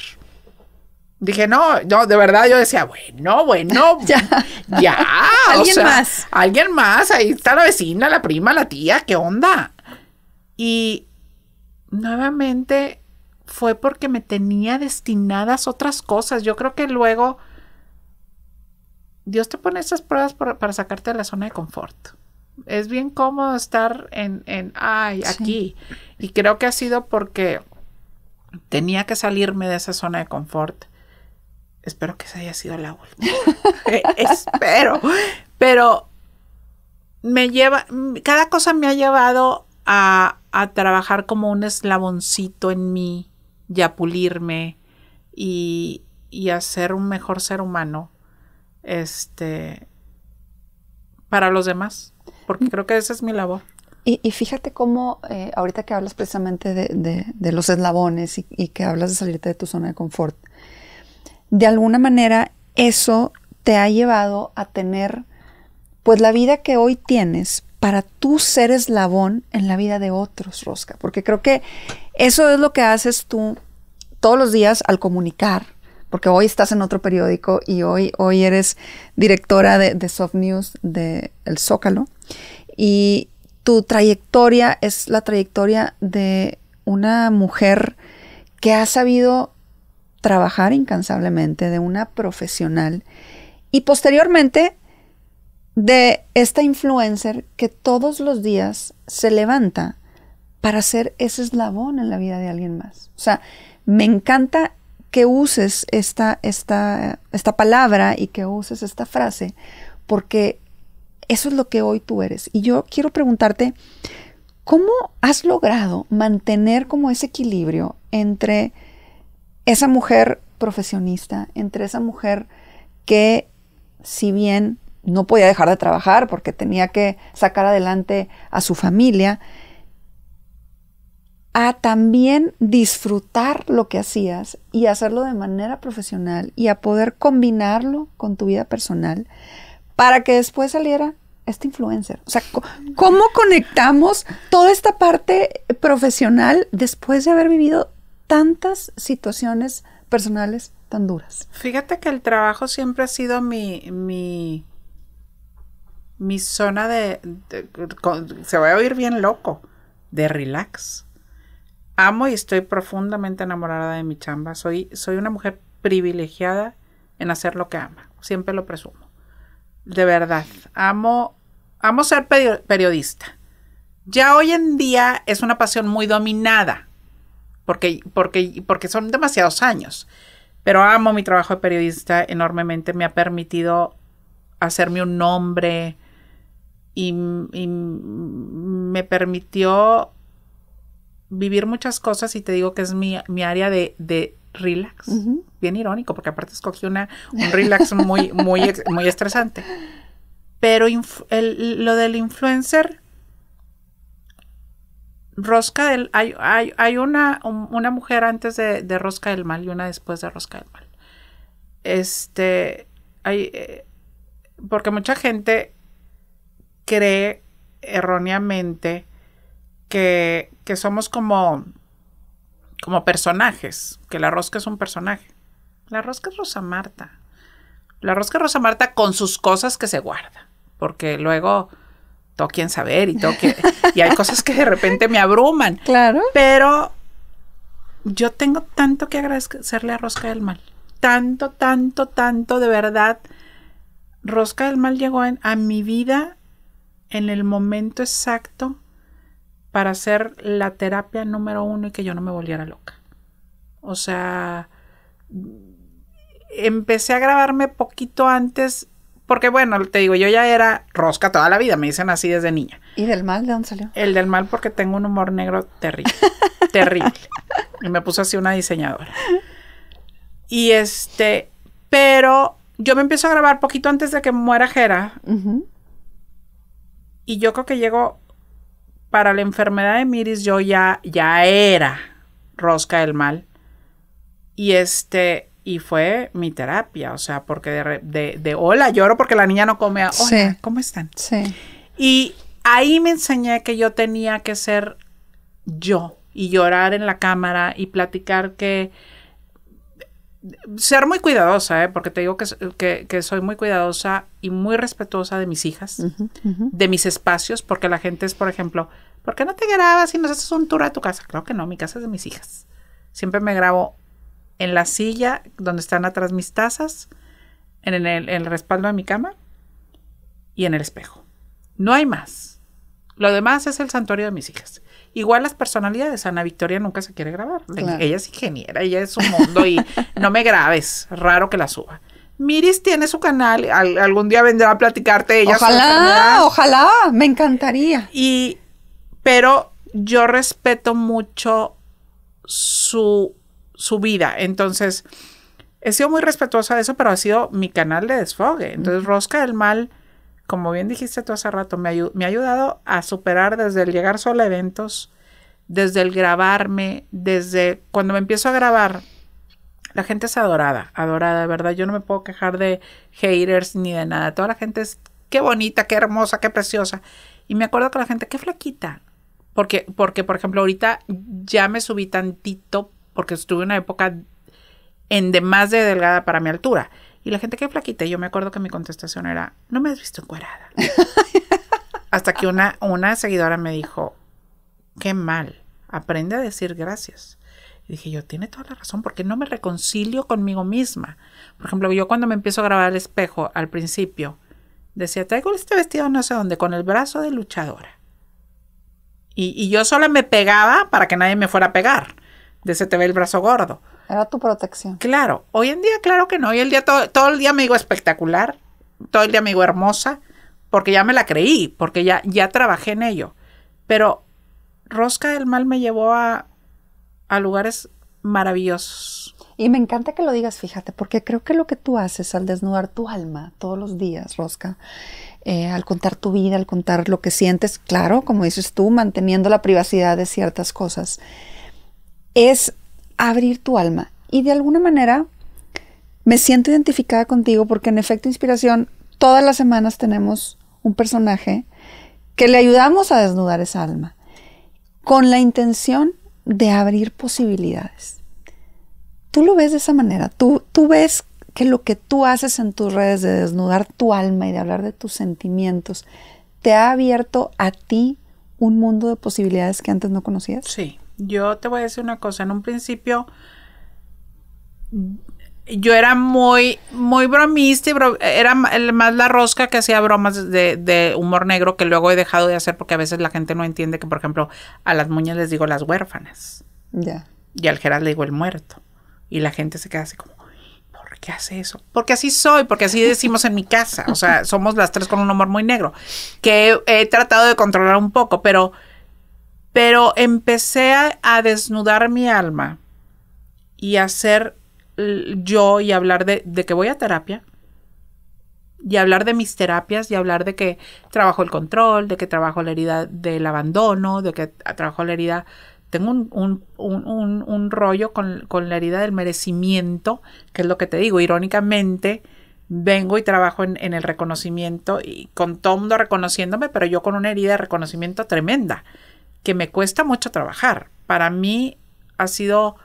Dije, no, no, de verdad yo decía, bueno, bueno, ya, ya. alguien más. Alguien más, ahí está la vecina, la prima, la tía, ¿qué onda? Y nuevamente fue porque me tenía destinadas otras cosas. Yo creo que luego Dios te pone esas pruebas para sacarte de la zona de confort. Es bien cómodo estar en, ay, aquí. Y creo que ha sido porque tenía que salirme de esa zona de confort. Espero que esa haya sido la última. Eh, espero. Pero me lleva, cada cosa me ha llevado a, a trabajar como un eslaboncito en mí y pulirme y, y a ser un mejor ser humano este para los demás, porque mm. creo que esa es mi labor. Y, fíjate cómo eh, ahorita que hablas precisamente de, los eslabones y, y, que hablas de salirte de tu zona de confort, de alguna manera eso te ha llevado a tener pues la vida que hoy tienes para tú ser eslabón en la vida de otros, Rosca, porque creo que eso es lo que haces tú todos los días al comunicar, porque hoy estás en otro periódico y hoy, hoy eres directora de, de Soft News de El Zócalo. Y tu trayectoria es la trayectoria de una mujer que ha sabido trabajar incansablemente, de una profesional. Y posteriormente de esta influencer que todos los días se levanta para ser ese eslabón en la vida de alguien más. O sea, me encanta que uses esta, esta palabra y que uses esta frase, porque eso es lo que hoy tú eres. Y yo quiero preguntarte, ¿cómo has logrado mantener como ese equilibrio entre esa mujer profesionista, entre esa mujer que si bien no podía dejar de trabajar porque tenía que sacar adelante a su familia, a también disfrutar lo que hacías y hacerlo de manera profesional y a poder combinarlo con tu vida personal para que después saliera este influencer. O sea, ¿cómo conectamos toda esta parte profesional después de haber vivido tantas situaciones personales tan duras? Fíjate que el trabajo siempre ha sido mi, mi, zona de, se va a oír bien loco, de relax amo y estoy profundamente enamorada de mi chamba. Soy, soy una mujer privilegiada en hacer lo que ama. Siempre lo presumo. De verdad, amo, amo ser periodista. Ya hoy en día es una pasión muy dominada, porque, porque, porque son demasiados años. Pero amo mi trabajo de periodista enormemente. Me ha permitido hacerme un nombre y, y me permitió vivir muchas cosas y te digo que es mi, área de, relax. Bien irónico, porque aparte escogí una, un relax muy, muy, muy estresante. Pero lo del influencer, Rosca del... Hay, una, una mujer antes de, Rosca del Mal y una después de Rosca del Mal. Este... Hay, eh, porque mucha gente cree erróneamente que, somos como, como personajes, que la rosca es un personaje. La rosca es Rosa Marta. La rosca es Rosa Marta con sus cosas que se guarda, porque luego toquen saber y toque y hay cosas que de repente me abruman. Claro. Pero yo tengo tanto que agradecerle a Rosca del Mal. Tanto, tanto, tanto, de verdad. Rosca del Mal llegó a mi vida en el momento exacto para hacer la terapia número uno y que yo no me volviera loca. O sea, empecé a grabarme poquito antes, porque bueno, te digo, yo ya era rosca toda la vida, me dicen así desde niña. ¿Y del mal de dónde salió? El del mal porque tengo un humor negro terrible, terrible. Y me puso así una diseñadora. Y este, pero yo me empiezo a grabar poquito antes de que muera Jera. Y yo creo que llego para la enfermedad de Miris yo ya, ya era rosca del mal. Y este, y fue mi terapia, o sea, porque de, hola lloro porque la niña no come, hola, sí. ¿cómo están? Sí. Y ahí me enseñé que yo tenía que ser yo y llorar en la cámara y platicar que ser muy cuidadosa, ¿eh? porque te digo que, que, soy muy cuidadosa y muy respetuosa de mis hijas, de mis espacios, porque la gente es, por ejemplo, ¿por qué no te grabas y nos haces un tour a tu casa? Claro que no, mi casa es de mis hijas. Siempre me grabo en la silla donde están atrás mis tazas, en el, en el respaldo de mi cama y en el espejo. No hay más. Lo demás es el santuario de mis hijas. Igual las personalidades, Ana Victoria nunca se quiere grabar. Ella es ingeniera, ella es su mundo y no me grabes, raro que la suba. Miris tiene su canal, algún día vendrá a platicarte ella. Ojalá, ojalá, me encantaría. Y, pero yo respeto mucho su, su vida, entonces he sido muy respetuosa de eso, pero ha sido mi canal de desfogue. Entonces, Rosca del Mal como bien dijiste tú hace rato, me, ha ayudado a superar desde el llegar solo a eventos, desde el grabarme, desde cuando me empiezo a grabar. La gente es adorada, adorada, de verdad. Yo no me puedo quejar de haters ni de nada. Toda la gente es, qué bonita, qué hermosa, qué preciosa. Y me acuerdo que la gente, qué flaquita. Porque, porque, por ejemplo, ahorita ya me subí tantito porque estuve una época en de más de delgada para mi altura. Y la gente que flaquita, yo me acuerdo que mi contestación era, no me has visto encuerada. Hasta que una, seguidora me dijo, qué mal, aprende a decir gracias. Y dije yo, tiene toda la razón, porque no me reconcilio conmigo misma. Por ejemplo, yo cuando me empiezo a grabar al espejo al principio, decía, traigo este vestido no sé dónde, con el brazo de luchadora. Y, yo sola me pegaba para que nadie me fuera a pegar. De te ve el brazo gordo. Era tu protección. Claro, hoy en día claro que no. Hoy el día todo, el día me digo espectacular, todo el día me digo hermosa, porque ya me la creí, porque ya, ya trabajé en ello. Pero Rosca del Mal me llevó a, a lugares maravillosos. Y me encanta que lo digas, fíjate, porque creo que lo que tú haces al desnudar tu alma todos los días, Rosca, eh, al contar tu vida, al contar lo que sientes, claro, como dices tú, manteniendo la privacidad de ciertas cosas, es abrir tu alma. Y de alguna manera me siento identificada contigo porque en efecto inspiración, todas las semanas tenemos un personaje que le ayudamos a desnudar esa alma con la intención de abrir posibilidades. Tú lo ves de esa manera, tú, tú ves que lo que tú haces en tus redes de desnudar tu alma y de hablar de tus sentimientos te ha abierto a ti un mundo de posibilidades que antes no conocías. Sí. Yo te voy a decir una cosa, en un principio yo era muy, muy bromista y era más la rosca que hacía bromas de, humor negro que luego he dejado de hacer porque a veces la gente no entiende que, por ejemplo, a las muñas les digo las huérfanas. Ya. Y al geral le digo el muerto. Y la gente se queda así como, ¿por qué hace eso? Porque así soy, porque así decimos en mi casa. O sea, somos las tres con un humor muy negro, que he tratado de controlar un poco, pero pero empecé a, desnudar mi alma y a ser yo y hablar de, que voy a terapia, y hablar de mis terapias y hablar de que trabajo el control, de que trabajo la herida del abandono, de que trabajo la herida... Tengo un, rollo con, la herida del merecimiento, que es lo que te digo. Irónicamente, vengo y trabajo en, el reconocimiento y con todo mundo reconociéndome, pero yo con una herida de reconocimiento tremenda que me cuesta mucho trabajar. Para mí ha sido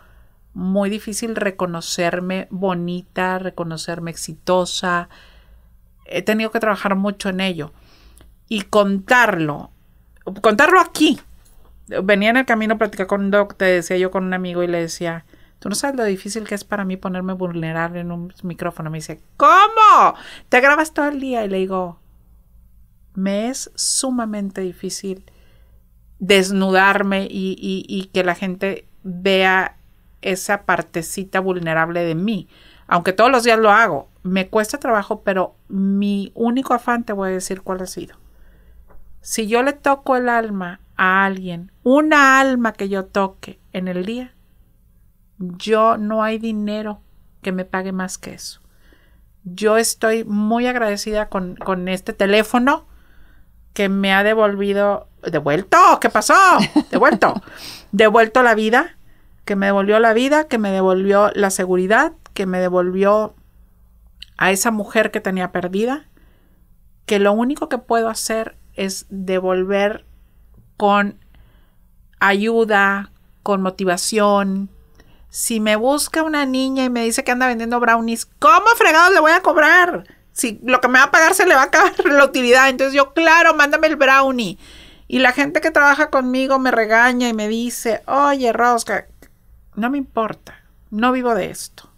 muy difícil reconocerme bonita, reconocerme exitosa. He tenido que trabajar mucho en ello. Y contarlo, contarlo aquí. Venía en el camino a con un doc, te decía yo con un amigo y le decía, tú no sabes lo difícil que es para mí ponerme vulnerable en un micrófono. Me dice, ¿cómo? ¿Te grabas todo el día? Y le digo, me es sumamente difícil desnudarme y, que la gente vea esa partecita vulnerable de mí. Aunque todos los días lo hago, me cuesta trabajo, pero mi único afán te voy a decir cuál ha sido. Si yo le toco el alma a alguien, una alma que yo toque en el día, yo no hay dinero que me pague más que eso. Yo estoy muy agradecida con, con este teléfono que me ha devolvido devuelto, ¿qué pasó? Devuelto. devuelto la vida, que me devolvió la vida, que me devolvió la seguridad, que me devolvió a esa mujer que tenía perdida, que lo único que puedo hacer es devolver con ayuda, con motivación. Si me busca una niña y me dice que anda vendiendo brownies, ¿cómo fregados le voy a cobrar? Si lo que me va a pagar se le va a acabar la utilidad. Entonces yo, claro, mándame el brownie. Y la gente que trabaja conmigo me regaña y me dice, oye, Rosca, no me importa, no vivo de esto.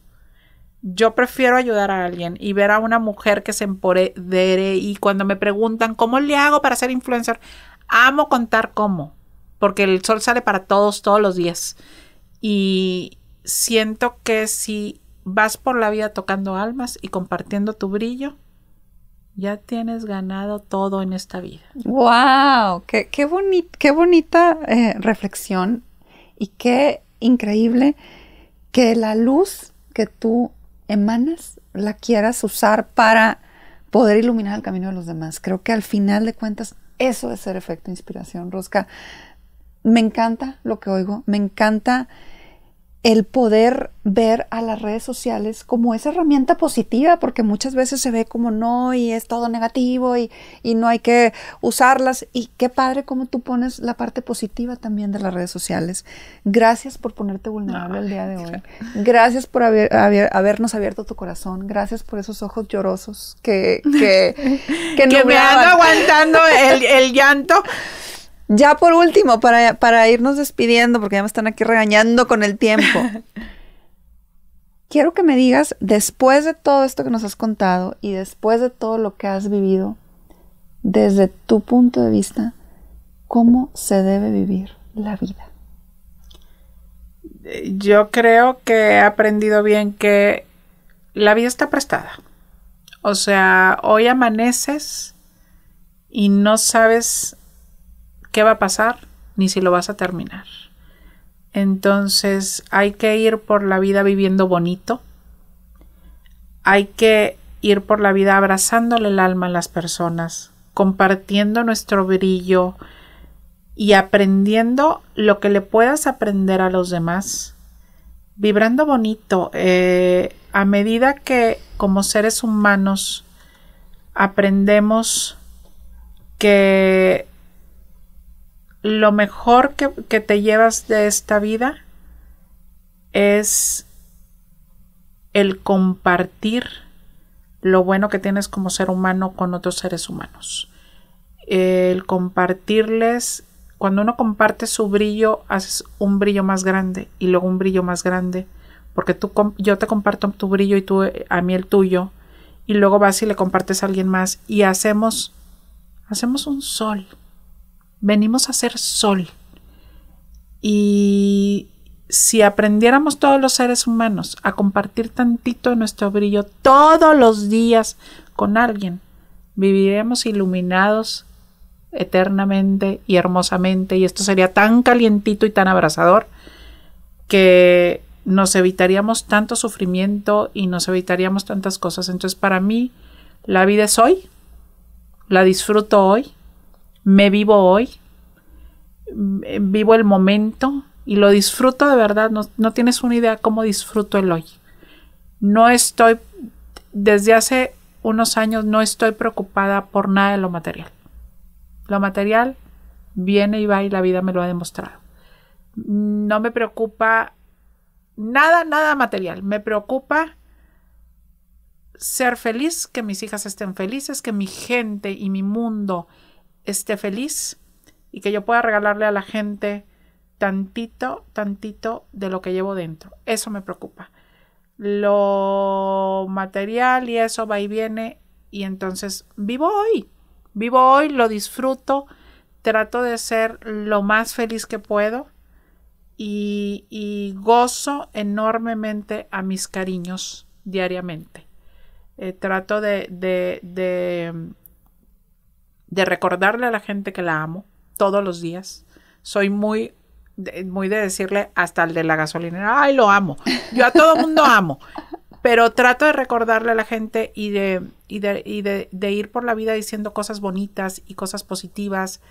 Yo prefiero ayudar a alguien y ver a una mujer que se empodere y cuando me preguntan cómo le hago para ser influencer, amo contar cómo, porque el sol sale para todos todos los días. Y siento que si vas por la vida tocando almas y compartiendo tu brillo, ya tienes ganado todo en esta vida. ¡Wow! ¡Qué, qué, qué bonita eh, reflexión! Y qué increíble que la luz que tú emanas la quieras usar para poder iluminar el camino de los demás. Creo que al final de cuentas, eso es ser efecto inspiración, Rosca. Me encanta lo que oigo, me encanta el poder ver a las redes sociales como esa herramienta positiva, porque muchas veces se ve como no y es todo negativo y, no hay que usarlas. Y qué padre como tú pones la parte positiva también de las redes sociales. Gracias por ponerte vulnerable el día de hoy. Gracias por habernos abierto tu corazón. Gracias por esos ojos llorosos que, que, que, me ando aguantando el llanto. Ya por último, para, irnos despidiendo, porque ya me están aquí regañando con el tiempo. Quiero que me digas, después de todo esto que nos has contado y después de todo lo que has vivido, desde tu punto de vista, ¿cómo se debe vivir la vida? Eh, yo creo que he aprendido bien que la vida está prestada. O sea, hoy amaneces y no sabes qué va a pasar ni si lo vas a terminar. Entonces hay que ir por la vida viviendo bonito. Hay que ir por la vida abrazándole el alma a las personas, compartiendo nuestro brillo y aprendiendo lo que le puedas aprender a los demás. Vibrando bonito, eh, a medida que como seres humanos aprendemos que lo mejor que, te llevas de esta vida es el compartir lo bueno que tienes como ser humano con otros seres humanos. El compartirles, cuando uno comparte su brillo, haces un brillo más grande y luego un brillo más grande, porque tú, yo te comparto tu brillo y tú a mí el tuyo, y luego vas y le compartes a alguien más y hacemos, hacemos un sol venimos a ser sol. Y si aprendiéramos todos los seres humanos a compartir tantito nuestro brillo todos los días con alguien, viviríamos iluminados eternamente y hermosamente y esto sería tan calientito y tan abrazador que nos evitaríamos tanto sufrimiento y nos evitaríamos tantas cosas. Entonces para mí la vida es hoy, la disfruto hoy me vivo hoy, eh, vivo el momento y lo disfruto de verdad. No, tienes una idea cómo disfruto el hoy. No estoy, desde hace unos años, no estoy preocupada por nada de lo material. Lo material viene y va y la vida me lo ha demostrado. No me preocupa nada, nada material. Me preocupa ser feliz, que mis hijas estén felices, que mi gente y mi mundo esté feliz y que yo pueda regalarle a la gente tantito, tantito de lo que llevo dentro. Eso me preocupa. Lo material y eso va y viene y entonces vivo hoy, vivo hoy, lo disfruto, trato de ser lo más feliz que puedo y, gozo enormemente a mis cariños diariamente. Eh, trato de, de, de de recordarle a la gente que la amo todos los días. Soy muy de, muy de decirle hasta el de la gasolinera, ay, lo amo. Yo a todo mundo amo. Pero trato de recordarle a la gente y de, de, de ir por la vida diciendo cosas bonitas y cosas positivas,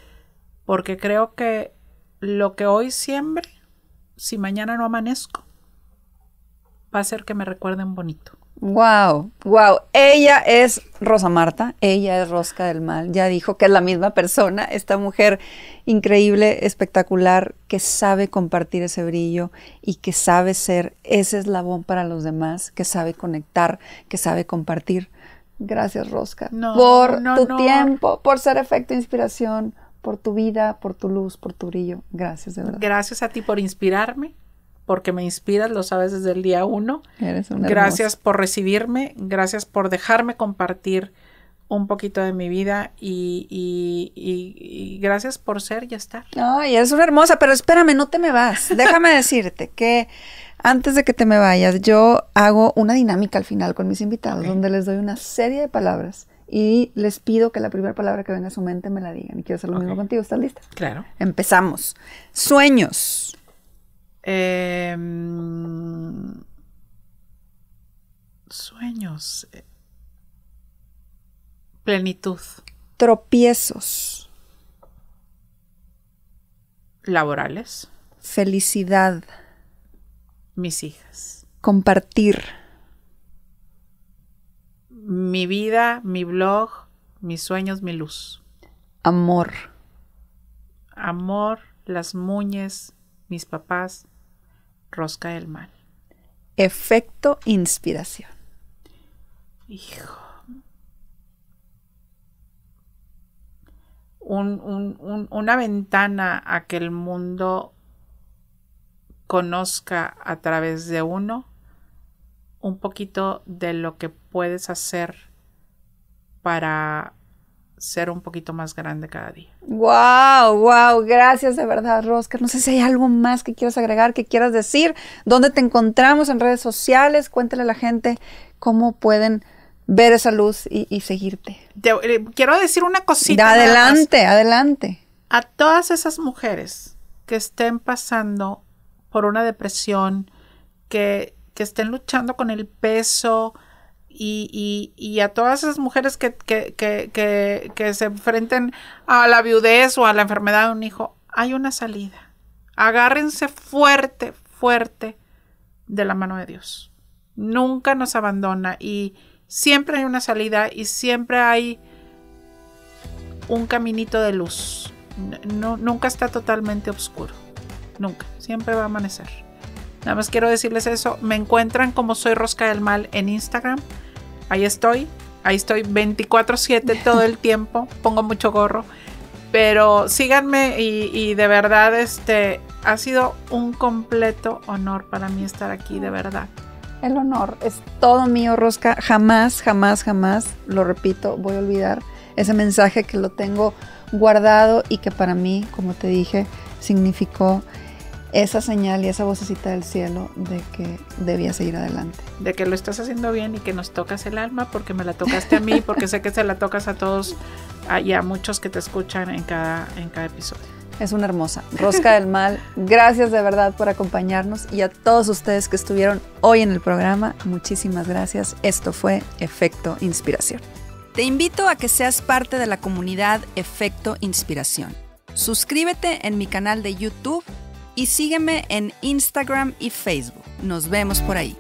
porque creo que lo que hoy siembre, si mañana no amanezco, va a ser que me recuerden bonito. Wow, wow. Ella es Rosa Marta, ella es Rosca del Mal. Ya dijo que es la misma persona, esta mujer increíble, espectacular, que sabe compartir ese brillo y que sabe ser ese eslabón para los demás, que sabe conectar, que sabe compartir. Gracias, Rosca, por tu tiempo, por ser efecto inspiración, por tu vida, por tu luz, por tu brillo. Gracias, de verdad. Gracias a ti por inspirarme porque me inspiras, lo sabes desde el día uno. Eres una gracias por recibirme, gracias por dejarme compartir un poquito de mi vida y, gracias por ser y estar. Ay, eres una hermosa, pero espérame, no te me vas. Déjame decirte que antes de que te me vayas, yo hago una dinámica al final con mis invitados, donde les doy una serie de palabras y les pido que la primera palabra que venga a su mente me la digan. Y quiero hacer lo mismo contigo. ¿Estás lista? Claro. Empezamos. Sueños. Em, sueños. Eh, plenitud. Tropiezos. Laborales. Felicidad. Mis hijas. Compartir. Mi vida, mi blog, mis sueños, mi luz. Amor. Amor, las muñes, mis papás, Rosca del mal. Efecto inspiración. Hijo. una ventana a que el mundo conozca a través de uno un poquito de lo que puedes hacer para ser un poquito más grande cada día. Wow, wow, gracias de verdad, Roscar. No sé si hay algo más que quieras agregar, que quieras decir, dónde te encontramos en redes sociales, cuéntale a la gente cómo pueden ver esa luz y, seguirte. Eh, quiero decir una cosita. adelante, adelante. A todas esas mujeres que estén pasando por una depresión, que, que estén luchando con el peso, y, a todas esas mujeres que, se enfrenten a la viudez o a la enfermedad de un hijo, hay una salida. Agárrense fuerte, fuerte de la mano de Dios. Nunca nos abandona y siempre hay una salida y siempre hay un caminito de luz. No, nunca está totalmente oscuro. Nunca. Siempre va a amanecer. Nada más quiero decirles eso. Me encuentran como soy Rosca del Mal en Instagram. Ahí estoy. Ahí estoy 24/7 todo el tiempo. Pongo mucho gorro. Pero síganme y, de verdad este ha sido un completo honor para mí estar aquí, de verdad. El honor es todo mío, Rosca. Jamás, jamás, jamás, lo repito, voy a olvidar ese mensaje que lo tengo guardado y que para mí, como te dije, significó esa señal y esa vocecita del cielo de que debía seguir adelante. De que lo estás haciendo bien y que nos tocas el alma porque me la tocaste a mí, porque sé que se la tocas a todos y a muchos que te escuchan en cada, en cada episodio. Es una hermosa. Rosca del Mal, gracias de verdad por acompañarnos y a todos ustedes que estuvieron hoy en el programa, muchísimas gracias. Esto fue Efecto Inspiración. Te invito a que seas parte de la comunidad Efecto Inspiración. Suscríbete en mi canal de YouTube y sígueme en Instagram y Facebook. Nos vemos por ahí.